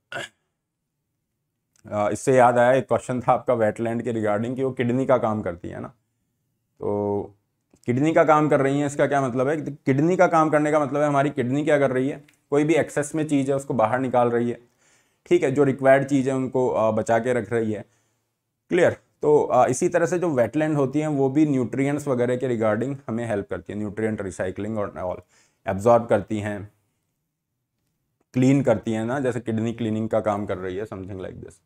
इससे याद आया एक क्वेश्चन था आपका वेटलैंड के रिगार्डिंग कि वो किडनी का काम करती है ना तो किडनी का काम कर रही है इसका क्या मतलब है किडनी का काम करने का मतलब है हमारी किडनी क्या कर रही है कोई भी एक्सेस में चीज़ है उसको बाहर निकाल रही है ठीक है जो रिक्वायर्ड चीज़ है उनको बचा के रख रही है क्लियर तो इसी तरह से जो वेटलैंड होती हैं वो भी न्यूट्रिएंट्स वगैरह के रिगार्डिंग हमें हेल्प करती है न्यूट्रिएंट रिसाइकलिंग और ऑल एब्जॉर्ब करती हैं क्लीन करती हैं ना जैसे किडनी क्लीनिंग का काम कर रही है समथिंग लाइक दिस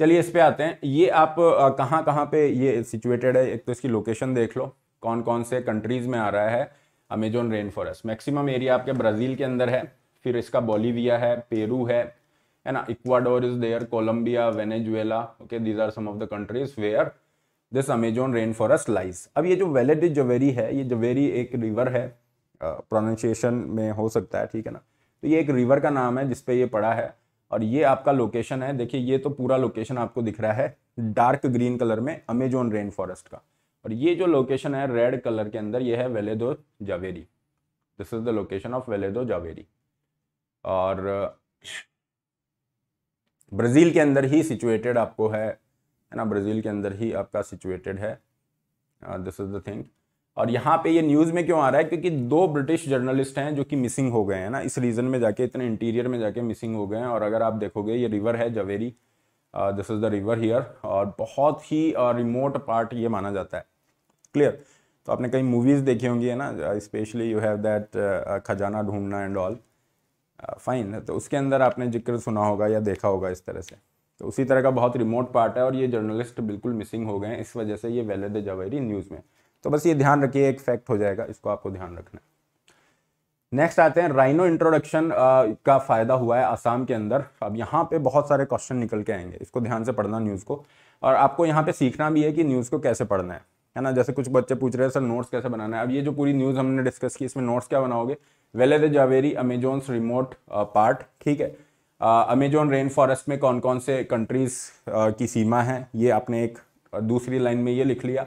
चलिए इस पे आते हैं ये आप कहाँ कहाँ पे ये सिचुएटेड है एक तो इसकी लोकेशन देख लो कौन कौन से कंट्रीज़ में आ रहा है Amazon rain forest maximum area आपके ब्राज़ील के अंदर है फिर इसका बोलीविया है पेरू है ना Ecuador is there Colombia Venezuela okay these are some of the countries where this Amazon rain forest lies अब ये जो वेलेट जवेरी है ये जवेरी एक रिवर है प्रोनाउंसिएशन में हो सकता है ठीक है ना तो ये एक रिवर का नाम है जिसपे ये पड़ा है और ये आपका लोकेशन है देखिए ये तो पूरा लोकेशन आपको दिख रहा है डार्क ग्रीन कलर में अमेजोन रेन फॉरेस्ट का और ये जो लोकेशन है रेड कलर के अंदर ये है Vale do Javari this is the location of Vale do Javari और ब्राज़ील के अंदर ही सिचुएटेड आपको है है ना ब्राज़ील के अंदर ही आपका सिचुएटेड है दिस इज़ द थिंग और यहाँ पे ये न्यूज़ में क्यों आ रहा है क्योंकि दो ब्रिटिश जर्नलिस्ट हैं जो कि मिसिंग हो गए हैं ना इस रीज़न में जाके इतने इंटीरियर में जाके मिसिंग हो गए हैं और अगर आप देखोगे ये रिवर है Javari this is the river here और बहुत ही रिमोट uh, पार्ट ये माना जाता है क्लियर तो आपने कई मूवीज़ देखी होंगी है ना स्पेशली यू हैव दैट खजाना ढूंढना एंड ऑल फाइन uh, है तो उसके अंदर आपने जिक्र सुना होगा या देखा होगा इस तरह से तो उसी तरह का बहुत रिमोट पार्ट है और ये जर्नलिस्ट बिल्कुल मिसिंग हो गए हैं इस वजह से ये वैलिड जवेरी न्यूज़ में तो बस ये ध्यान रखिए एक फैक्ट हो जाएगा इसको आपको ध्यान रखना है नेक्स्ट आते हैं राइनो इंट्रोडक्शन uh, का फ़ायदा हुआ है आसाम के अंदर अब यहाँ पे बहुत सारे क्वेश्चन निकल के आएंगे इसको ध्यान से पढ़ना न्यूज़ को और आपको यहाँ पे सीखना भी है कि न्यूज़ को कैसे पढ़ना है है ना जैसे कुछ बच्चे पूछ रहे हैं सर नोट्स कैसे बनाना है अब ये जो पूरी न्यूज़ हमने डिस्कस की इसमें नोट्स क्या बनाओगे Vale do Javari Amazon remote part ठीक है अमेजोन रेन फॉरेस्ट में कौन कौन से कंट्रीज़ uh, की सीमा है ये आपने एक uh, दूसरी लाइन में ये लिख लिया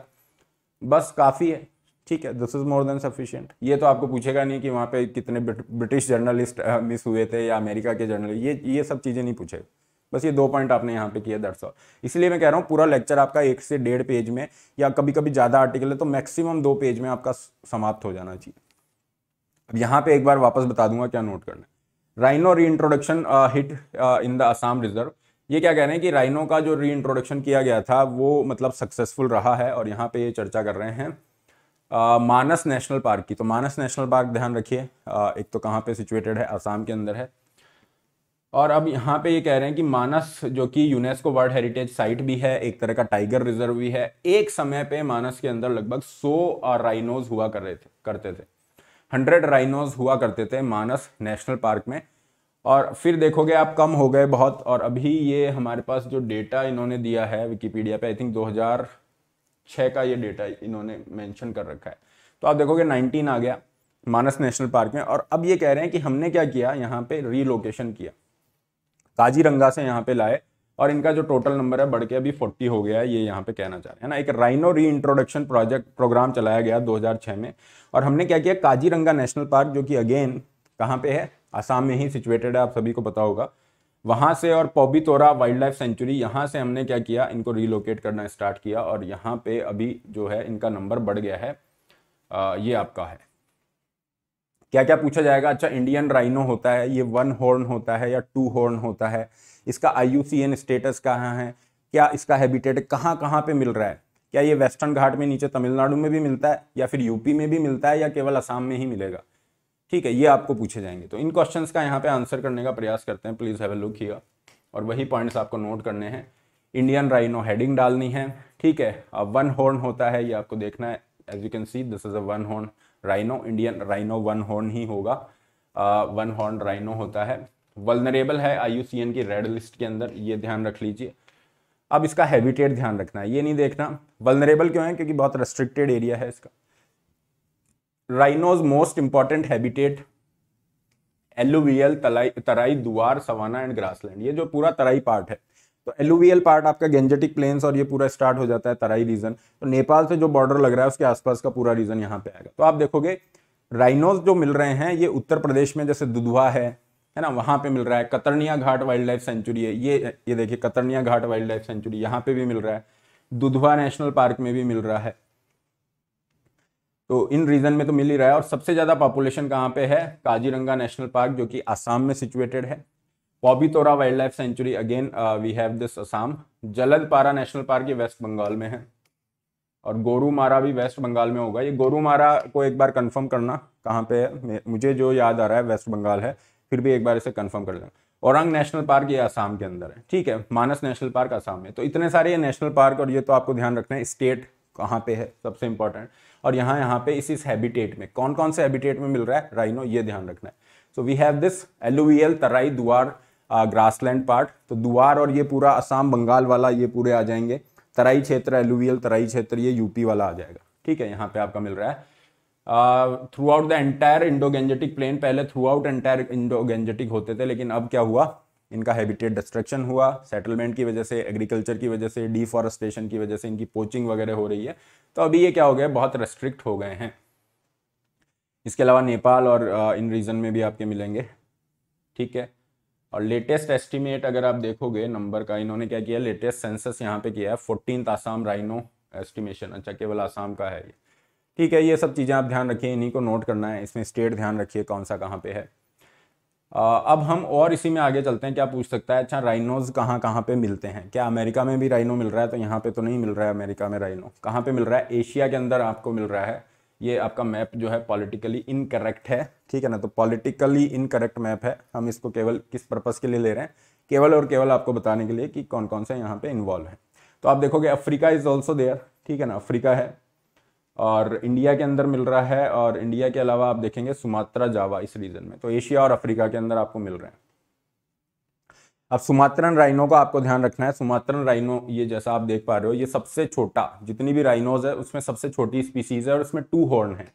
बस काफ़ी है ठीक है this is more than sufficient ये तो आपको पूछेगा नहीं कि वहाँ पे कितने ब्रिटिश जर्नलिस्ट मिस हुए थे या अमेरिका के जर्नलिस्ट ये ये सब चीज़ें नहीं पूछेगा बस ये दो पॉइंट आपने यहाँ पे किया दैट्स इसलिए मैं कह रहा हूँ पूरा लेक्चर आपका एक से डेढ़ पेज में या कभी कभी ज़्यादा आर्टिकल है तो मैक्सिमम दो पेज में आपका समाप्त हो जाना चाहिए अब यहाँ पे एक बार वापस बता दूंगा क्या नोट करना rhino re introduction hit in the Assam reserve ये क्या कह रहे हैं कि राइनो का जो री इंट्रोडक्शन किया गया था वो मतलब सक्सेसफुल रहा है और यहाँ पे ये चर्चा कर रहे हैं आ, मानस नेशनल पार्क की तो मानस नेशनल पार्क ध्यान रखिए uh, एक तो कहाँ पे सिचुएटेड है असम के अंदर है और अब यहाँ पे ये कह रहे हैं कि मानस जो कि यूनेस्को वर्ल्ड हेरिटेज साइट भी है एक तरह का टाइगर रिजर्व भी है एक समय पे मानस के अंदर लगभग 100 राइनोज हुआ कर रहे थे करते थे 100 राइनोज हुआ करते थे मानस नेशनल पार्क में और फिर देखोगे आप कम हो गए बहुत और अभी ये हमारे पास जो डेटा इन्होंने दिया है विकीपीडिया पे आई थिंक 2006 का ये डेटा इन्होंने मेंशन कर रखा है तो आप देखोगे 19 आ गया मानस नेशनल पार्क में और अब ये कह रहे हैं कि हमने क्या किया यहाँ पे रीलोकेशन किया काजीरंगा से यहाँ पे लाए और इनका जो टोटल नंबर है बढ़ के अभी फोर्टी हो गया है ये यहाँ पे कहना चाह रहे हैं ना एक rhino re introduction project programme चलाया गया 2006 में और हमने क्या किया काजीरंगा नेशनल पार्क जो कि अगेन कहाँ पे है आसाम में ही सिचुएटेड है आप सभी को पता होगा वहाँ से और तोरा वाइल्ड लाइफ सेंचुरी यहाँ से हमने क्या किया इनको रिलोकेट करना स्टार्ट किया और यहाँ पे अभी जो है इनका नंबर बढ़ गया है आ, ये आपका है क्या क्या पूछा जाएगा अच्छा इंडियन राइनो होता है ये वन हॉर्न होता है या टू हॉर्न होता है इसका आई स्टेटस कहाँ है क्या इसका हैबिटेट कहाँ कहाँ पे मिल रहा है क्या ये वेस्टर्न घाट में नीचे तमिलनाडु में भी मिलता है या फिर यूपी में भी मिलता है या केवल असम में ही मिलेगा ठीक है ये आपको पूछे जाएंगे तो इन क्वेश्चन का यहाँ पे आंसर करने का प्रयास करते हैं प्लीज़ हैव लुक किया और वही पॉइंट्स आपको नोट करने हैं इंडियन राइनो हेडिंग डालनी है ठीक है अब वन हॉर्न होता है ये आपको देखना है as you can see this is a one horn rhino Indian rhino one horn ही होगा आ, वन हॉर्न राइनो होता है वलनरेबल है आई की रेड लिस्ट के अंदर ये ध्यान रख लीजिए अब इसका हैबिटेट ध्यान रखना है ये नहीं देखना वलनरेबल क्यों है क्योंकि बहुत रेस्ट्रिक्टेड एरिया है इसका rhinos most important habitat alluvial Terai Duar savanna and grassland ये जो पूरा तराई पार्ट है तो एलुवियल पार्ट आपका गेंजेटिक प्लेन्स और ये पूरा स्टार्ट हो जाता है तराई रीजन तो नेपाल से जो बॉर्डर लग रहा है उसके आसपास का पूरा रीजन यहाँ पे आएगा तो आप देखोगे राइनोज जो मिल रहे हैं ये उत्तर प्रदेश में जैसे दुधवा है है ना वहाँ पे मिल रहा है Katarnia Ghat wildlife sanctuary है ये ये देखिए Katarnia Ghat wildlife sanctuary यहाँ पे भी मिल रहा है दुधवा नेशनल पार्क में भी मिल रहा है तो इन रीजन में तो मिल ही रहा है और सबसे ज़्यादा पॉपुलेशन कहाँ पे है काजीरंगा नेशनल पार्क जो कि आसाम में सिचुएटेड है Pobitora wildlife sanctuary again we have this Assam Jaldapara national park ये वेस्ट बंगाल में है और गोरुमारा भी वेस्ट बंगाल में होगा ये गोरुमारा को एक बार कंफर्म करना कहाँ पे है मुझे जो याद आ रहा है वेस्ट बंगाल है फिर भी एक बार इसे कंफर्म कर लेना औरंग नेशनल पार्क ये आसाम के अंदर है ठीक है मानस नेशनल पार्क आसाम में तो इतने सारे ये नेशनल पार्क और ये तो आपको ध्यान रखना है स्टेट कहाँ पे है सबसे इंपॉर्टेंट और यहाँ यहाँ पे इस इस हैबिटेट में कौन कौन से हैबिटेट में मिल रहा है राइनो ये ध्यान रखना है so we have this alluvial Terai Duar grassland part तो दुआर और ये पूरा असम बंगाल वाला ये पूरे आ जाएंगे तराई क्षेत्र एलुवियल तराई क्षेत्र ये यूपी वाला आ जाएगा ठीक है यहाँ पे आपका मिल रहा है throughout the entire Indo Gangetic plain पहले throughout entire Indo Gangetic होते थे लेकिन अब क्या हुआ इनका हैबिटेट डिस्ट्रक्शन हुआ सेटलमेंट की वजह से एग्रीकल्चर की वजह से डिफॉरेस्टेशन की वजह से इनकी पोचिंग वगैरह हो रही है तो अभी ये क्या हो गया बहुत रेस्ट्रिक्ट हो गए हैं इसके अलावा नेपाल और इन रीजन में भी आपके मिलेंगे ठीक है और लेटेस्ट एस्टिमेट अगर आप देखोगे नंबर का इन्होंने क्या किया लेटेस्ट सेंसस यहाँ पे किया है फोर्टीन आसाम राइनो एस्टिमेशन अच्छा केवल आसाम का है ये ठीक है ये सब चीज़ें आप ध्यान रखिए इन्हीं को नोट करना है इसमें स्टेट ध्यान रखिए कौन सा कहाँ पे है आ, अब हम और इसी में आगे चलते हैं क्या पूछ सकता है अच्छा राइनोज कहाँ कहाँ पे मिलते हैं क्या अमेरिका में भी राइनो मिल रहा है तो यहाँ पे तो नहीं मिल रहा है अमेरिका में राइनो कहाँ पे मिल रहा है एशिया के अंदर आपको मिल रहा है ये आपका मैप जो है पॉलिटिकली इनकरेक्ट है ठीक है ना तो पॉलिटिकली इनकरेक्ट मैप है हम इसको केवल किस पर्पज़ के लिए ले रहे हैं केवल और केवल आपको बताने के लिए कि कौन कौन सा यहाँ पे इन्वॉल्व है तो आप देखोगे अफ्रीका इज़ ऑल्सो देयर ठीक है ना अफ्रीका है और इंडिया के अंदर मिल रहा है और इंडिया के अलावा आप देखेंगे सुमात्रा जावा इस रीजन में तो एशिया और अफ्रीका के अंदर आपको मिल रहे हैं अब सुमात्रन राइनो का आपको ध्यान रखना है सुमात्रन राइनो ये जैसा आप देख पा रहे हो ये सबसे छोटा जितनी भी राइनोज है उसमें सबसे छोटी स्पीसीज है और उसमें टू हॉर्न है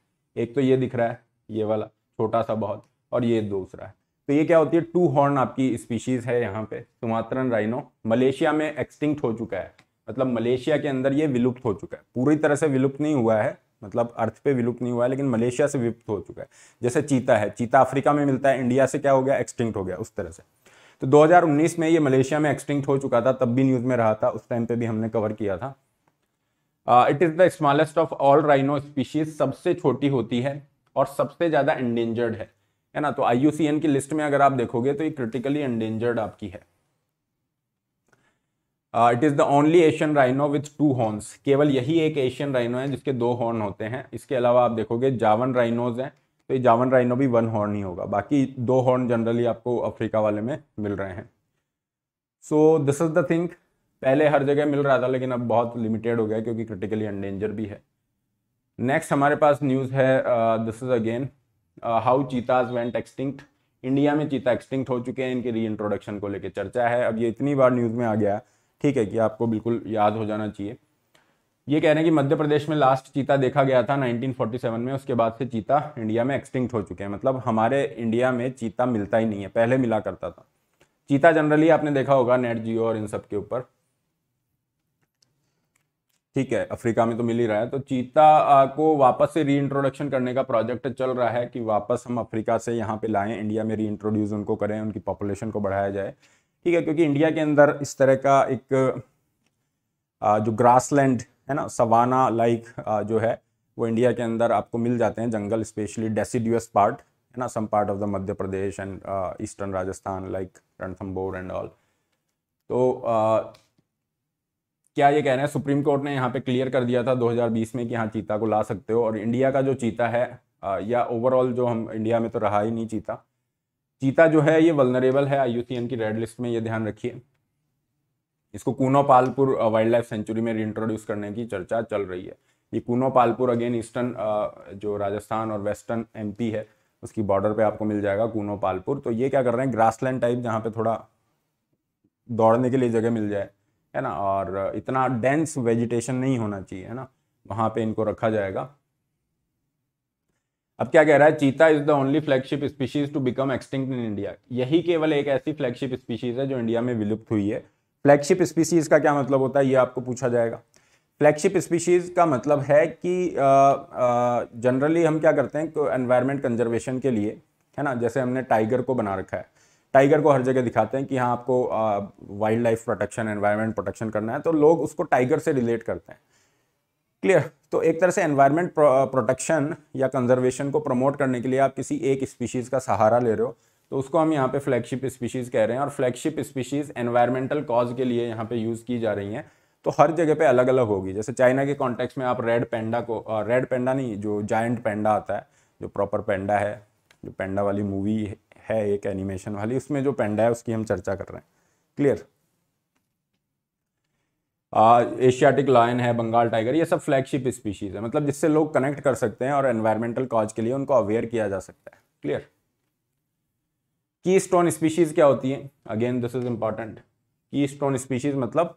एक तो ये दिख रहा है ये वाला छोटा सा बहुत और ये दूसरा है तो ये क्या होती है टू हॉर्न आपकी स्पीशीज़ है यहाँ पे सुमात्रन राइनो मलेशिया में एक्सटिंक्ट हो चुका है मतलब मलेशिया के अंदर ये विलुप्त हो चुका है पूरी तरह से विलुप्त नहीं हुआ है मतलब अर्थ पे विलुप्त नहीं हुआ है लेकिन मलेशिया से विलुप्त हो चुका है जैसे चीता है चीता अफ्रीका में मिलता है इंडिया से क्या हो गया एक्सटिंक्ट हो गया उस तरह से तो 2019 में ये मलेशिया में एक्सटिंक्ट हो चुका था तब भी न्यूज़ में रहा था उस टाइम पे भी हमने कवर किया था it is the smallest of all rhino species सबसे छोटी होती है और सबसे ज़्यादा एंडेंजर्ड है है ना तो आई की लिस्ट में अगर आप देखोगे तो ये क्रिटिकली एंडेंजर्ड आपकी है it is the only Asian rhino with two horns केवल यही एक एशियन राइनो है जिसके दो हॉर्न होते हैं इसके अलावा आप देखोगे जावन राइनोज हैं तो ये जावन राइनो भी वन हॉर्न ही होगा बाकी दो हॉर्न जनरली आपको अफ्रीका वाले में मिल रहे हैं so this is the thing पहले हर जगह मिल रहा था लेकिन अब बहुत लिमिटेड हो गया क्योंकि क्रिटिकली एंडेंजर भी है नेक्स्ट हमारे पास न्यूज़ है this is again how cheetahs went extinct India में चीता एक्सटिंक्ट हो चुके हैं इनके री इंट्रोडक्शन को लेकर चर्चा है अब ये इतनी बार न्यूज़ में आ गया ठीक है कि आपको बिल्कुल याद हो जाना चाहिए ये कह रहे हैं कि मध्य प्रदेश में लास्ट चीता देखा गया था 1947 में उसके बाद से चीता इंडिया में एक्सटिंक्ट हो चुके हैं मतलब हमारे इंडिया में चीता मिलता ही नहीं है पहले मिला करता था चीता जनरली आपने देखा होगा नेट जियो और इन सब के ऊपर ठीक है अफ्रीका में तो मिल ही रहा है तो चीता को वापस से री इंट्रोडक्शन करने का प्रोजेक्ट चल रहा है कि वापस हम अफ्रीका से यहाँ पे लाएं इंडिया में री इंट्रोड्यूस उनको करें उनकी पॉपुलेशन को बढ़ाया जाए ठीक है क्योंकि इंडिया के अंदर इस तरह का एक जो ग्रासलैंड है ना सवाना लाइक जो है वो इंडिया के अंदर आपको मिल जाते हैं जंगल स्पेशली डेसीड्यूस पार्ट है ना some part of the Madhya Pradesh and eastern Rajasthan like Ranthambore and all तो क्या ये कह रहे हैं सुप्रीम कोर्ट ने यहाँ पे क्लियर कर दिया था 2020 में कि हाँ चीता को ला सकते हो और इंडिया का जो चीता है या ओवरऑल जो हम इंडिया में तो रहा ही नहीं चीता चीता जो है ये वलनरेबल है आई की रेड लिस्ट में ये ध्यान रखिए इसको Kuno Palpur wildlife sanctuary में रिइंट्रोड्यूस करने की चर्चा चल रही है ये कूनो पालपुर अगेन ईस्टर्न जो राजस्थान और वेस्टर्न एमपी है उसकी बॉर्डर पे आपको मिल जाएगा कूनो पालपुर तो ये क्या कर रहे हैं ग्रासलैंड टाइप जहाँ पे थोड़ा दौड़ने के लिए जगह मिल जाए है ना और इतना डेंस वेजिटेशन नहीं होना चाहिए है ना वहाँ पे इनको रखा जाएगा अब क्या कह रहा है cheetah is the only flagship species to become extinct in India यही केवल एक ऐसी फ्लैगशिप स्पीशीज है जो इंडिया में विलुप्त हुई है फ्लैगशिप स्पीसीज़ का क्या मतलब होता है ये आपको पूछा जाएगा फ्लैगशिप स्पीशीज़ का मतलब है कि जनरली हम क्या करते हैं एनवायरनमेंट कंजर्वेशन के लिए है ना जैसे हमने टाइगर को बना रखा है टाइगर को हर जगह दिखाते हैं कि हाँ आपको wildlife protection environment protection करना है तो लोग उसको टाइगर से रिलेट करते हैं क्लियर तो एक तरह से एनवायरनमेंट प्रोटेक्शन या कंजर्वेशन को प्रमोट करने के लिए आप किसी एक स्पीशीज़ का सहारा ले रहे हो तो उसको हम यहाँ पे फ्लैगशिप स्पीशीज़ कह रहे हैं और फ्लैगशिप स्पीशीज़ एनवायरमेंटल कॉज के लिए यहाँ पे यूज़ की जा रही हैं तो हर जगह पे अलग अलग होगी जैसे चाइना के कॉन्टेक्स्ट में आप रेड पेंडा को रेड पेंडा नहीं जो जायंट पेंडा आता है जो प्रॉपर पेंडा है जो पेंडा वाली मूवी है एक एनिमेशन वाली उसमें जो पेंडा है उसकी हम चर्चा कर रहे हैं क्लियर एशियाटिक लायन है बंगाल टाइगर ये सब फ्लैगशिप स्पीशीज़ है मतलब जिससे लोग कनेक्ट कर सकते हैं और एनवायरमेंटल कॉज के लिए उनको अवेयर किया जा सकता है क्लियर की स्टोन स्पीशीज क्या होती है again this is important keystone species मतलब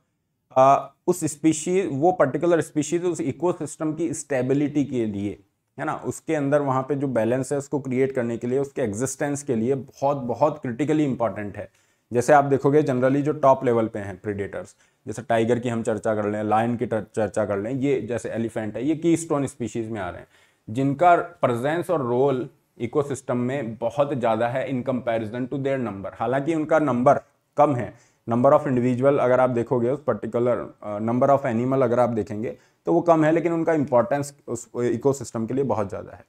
आ, उस स्पीशीज वो पर्टिकुलर स्पीशीज उस इकोसिस्टम की स्टेबिलिटी के लिए है ना उसके अंदर वहाँ पे जो बैलेंस है उसको क्रिएट करने के लिए उसके एग्जिस्टेंस के लिए बहुत बहुत क्रिटिकली इंपॉर्टेंट है जैसे आप देखोगे जनरली जो टॉप लेवल पे हैं प्रीडेटर्स जैसे टाइगर की हम चर्चा कर लें लायन की चर्चा कर लें ये जैसे एलिफेंट है ये की स्टोन स्पीशीज़ में आ रहे हैं जिनका प्रजेंस और रोल इकोसिस्टम में बहुत ज़्यादा है in comparison to their number हालांकि उनका नंबर कम है नंबर ऑफ इंडिविजुअल अगर आप देखोगे उस पर्टिकुलर नंबर ऑफ एनिमल अगर आप देखेंगे तो वो कम है लेकिन उनका इंपॉर्टेंस उस इकोसिस्टम के लिए बहुत ज़्यादा है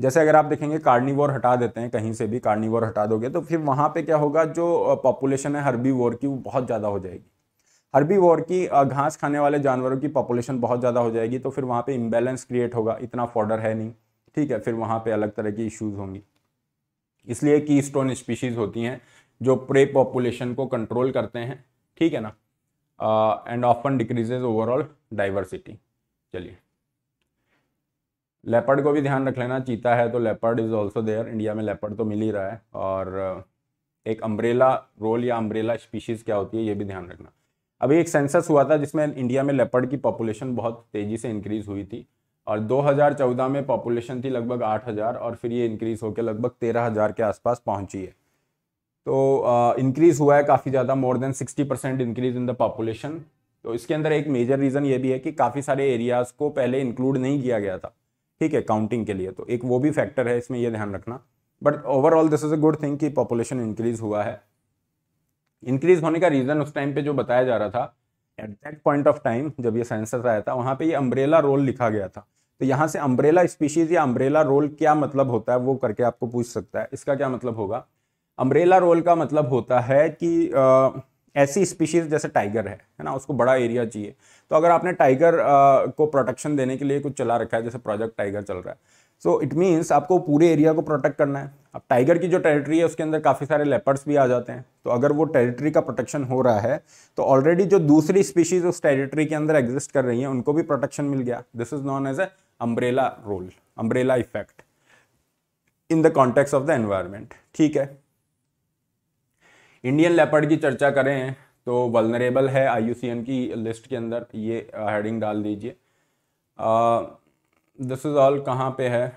जैसे अगर आप देखेंगे कार्निवोर हटा देते हैं कहीं से भी कार्निवोर हटा दोगे तो फिर वहाँ पे क्या होगा जो पॉपुलेशन है हर्बीवोर की वो बहुत ज़्यादा हो जाएगी हरबी वोर की घास खाने वाले जानवरों की पॉपुलेशन बहुत ज़्यादा हो जाएगी तो फिर वहाँ पे इम्बेलेंस क्रिएट होगा इतना फॉर्डर है नहीं ठीक है फिर वहाँ पे अलग तरह की इश्यूज होंगी इसलिए की स्टोन स्पीशीज़ होती हैं जो प्रे पॉपुलेशन को कंट्रोल करते हैं ठीक है ना and often decreases overall diversity चलिए लेपर्ड को भी ध्यान रख लेना चीता है तो leopard is also there India में लेपर्ड तो मिल ही रहा है और एक अम्ब्रेला रोल या अम्ब्रेला स्पीशीज़ क्या होती है ये भी ध्यान रखना अभी एक सेंसस हुआ था जिसमें इंडिया में लेपर्ड की पॉपुलेशन बहुत तेज़ी से इंक्रीज़ हुई थी और 2014 में पॉपुलेशन थी लगभग 8000 और फिर ये इंक्रीज़ होकर लगभग 13000 के आसपास पहुंची है तो इंक्रीज़ हुआ है काफ़ी ज़्यादा more than 60 percent increase in the population तो इसके अंदर एक मेजर रीज़न ये भी है कि काफ़ी सारे एरियाज़ को पहले इंक्लूड नहीं किया गया था ठीक है काउंटिंग के लिए तो एक वो भी फैक्टर है इसमें यह ध्यान रखना but overall this is a good thing कि पॉपुलेशन इंक्रीज़ हुआ है इंक्रीज़ होने का रीज़न उस टाइम पर जो बताया जा रहा था at that point of time जब ये सेंसस आया था वहाँ पे ये अम्ब्रेला रोल लिखा गया था तो यहाँ से अम्ब्रेला स्पीशीज या अम्ब्रेला रोल क्या मतलब होता है वो करके आपको पूछ सकता है इसका क्या मतलब होगा अम्ब्रेला रोल का मतलब होता है कि आ, ऐसी स्पीशीज़ जैसे टाइगर है है ना उसको बड़ा एरिया चाहिए तो अगर आपने टाइगर को प्रोटेक्शन देने के लिए कुछ चला रखा है जैसे प्रोजेक्ट टाइगर चल रहा है सो इट मीन्स आपको पूरे एरिया को प्रोटेक्ट करना है अब टाइगर की जो टेरिटरी है उसके अंदर काफ़ी सारे लेपर्ड्स भी आ जाते हैं तो अगर वो टेरिटरी का प्रोटेक्शन हो रहा है तो ऑलरेडी जो दूसरी स्पीशीज़ उस टेरिटरी के अंदर एग्जिस्ट कर रही हैं उनको भी प्रोटेक्शन मिल गया this is known as a umbrella role umbrella effect in the context of the environment ठीक है इंडियन लेपर्ड की चर्चा करें तो वलनरेबल है आई की लिस्ट के अंदर ये हेडिंग डाल दीजिए दिस इज़ ऑल कहाँ पे है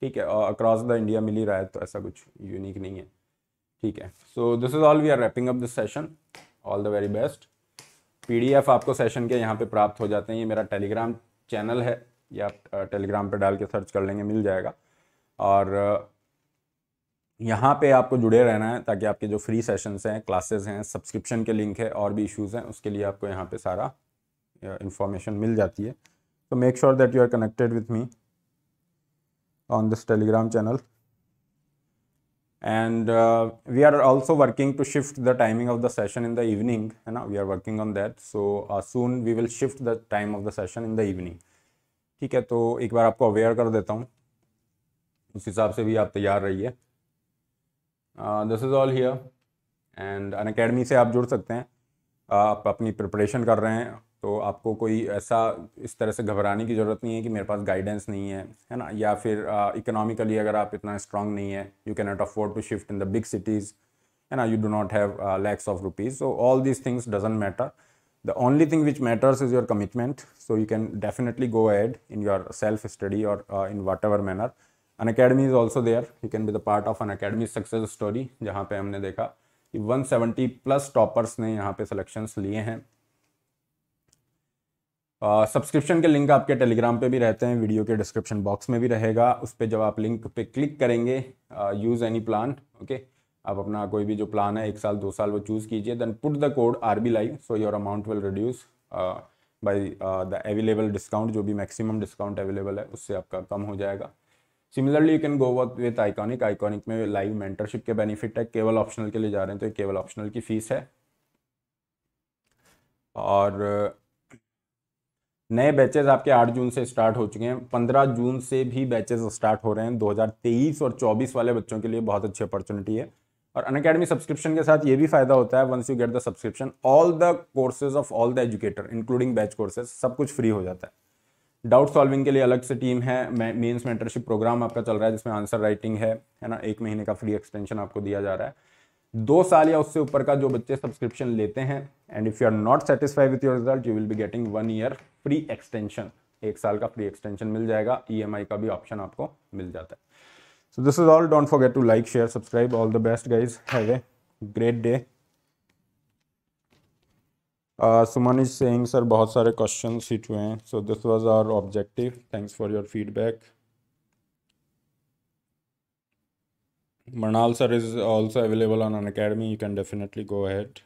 ठीक है अक्रॉस द इंडिया मिल ही रहा है तो ऐसा कुछ यूनिक नहीं है ठीक है so this is all we are wrapping up this session all the very best PDF आपको सेशन के यहाँ पे प्राप्त हो जाते हैं ये मेरा टेलीग्राम चैनल है ये आप टेलीग्राम पे डाल के सर्च कर लेंगे मिल जाएगा और यहाँ पे आपको जुड़े रहना है ताकि आपके जो फ्री सेशंस हैं क्लासेस हैं सब्सक्रिप्शन के लिंक है और भी इश्यूज़ हैं उसके लिए आपको यहाँ पे सारा इन्फॉर्मेशन मिल जाती है so make sure that you are connected with me on this telegram channel and uh, we are also working to shift the timing of the session in the evening you know we are working on that so uh, soon we will shift the time of the session in the evening ठीक है तो एक बार आपको aware कर देता हूँ उस हिसाब से भी आप तैयार रहिए this is all here and unacademy से आप जुड़ सकते हैं आप अपनी प्रिपरेशन कर रहे हैं तो आपको कोई ऐसा इस तरह से घबराने की ज़रूरत नहीं है कि मेरे पास गाइडेंस नहीं है है ना या फिर इकोनॉमिकली uh, अगर आप इतना स्ट्रांग नहीं है you can not afford to shift in the big cities है ना you do not have lakhs of rupees so all this things doesn't matter the only thing which matters is your commitment so you can definitely go ahead in your self study और in whatever manner unacademy is also there you can be the part of unacademy success story जहाँ पर हमने देखा कि one seventy plus toppers ने यहाँ पे selection लिए हैं सब्सक्रिप्शन uh, के लिंक आपके टेलीग्राम पे भी रहते हैं वीडियो के डिस्क्रिप्शन बॉक्स में भी रहेगा उस पर जब आप लिंक पे क्लिक करेंगे यूज़ एनी प्लान ओके आप अपना कोई भी जो प्लान है एक साल दो साल वो चूज़ कीजिए then put the code R B live so your amount will reduce by the available discount जो भी मैक्सिमम डिस्काउंट अवेलेबल है उससे आपका कम हो जाएगा similarly you can go work with iconic iconic में लाइव मेंटरशिप के बेनिफिट है केवल ऑप्शनल के लिए जा रहे हैं तो केवल ऑप्शनल की फीस है और नए बैचेज आपके 8 जून से स्टार्ट हो चुके हैं 15 जून से भी बैचेज स्टार्ट हो रहे हैं 2023 और 24 वाले बच्चों के लिए बहुत अच्छी अपॉर्चुनिटी है और अन अकेडमी सब्सक्रिप्शन के साथ ये भी फायदा होता है once you get the subscription all the courses of all the educator including batch courses सब कुछ फ्री हो जाता है डाउट सॉल्विंग के लिए अलग से टीम है मेंस मेंटरशिप प्रोग्राम आपका चल रहा है जिसमें आंसर राइटिंग है है ना एक महीने का फ्री एक्सटेंशन आपको दिया जा रहा है दो साल या उससे ऊपर का जो बच्चे सब्सक्रिप्शन लेते हैं and if you are not satisfied with your result you will be getting one year free extension एक साल का फ्री एक्सटेंशन मिल जाएगा ई e का भी ऑप्शन आपको मिल जाता है so this is all don't forget to like share subscribe all the best guys have a great day Suman is saying sir बहुत सारे क्वेश्चन हुए हैं so this was our objective thanks for your feedback Manal sir is also available on an academy. You can definitely go ahead.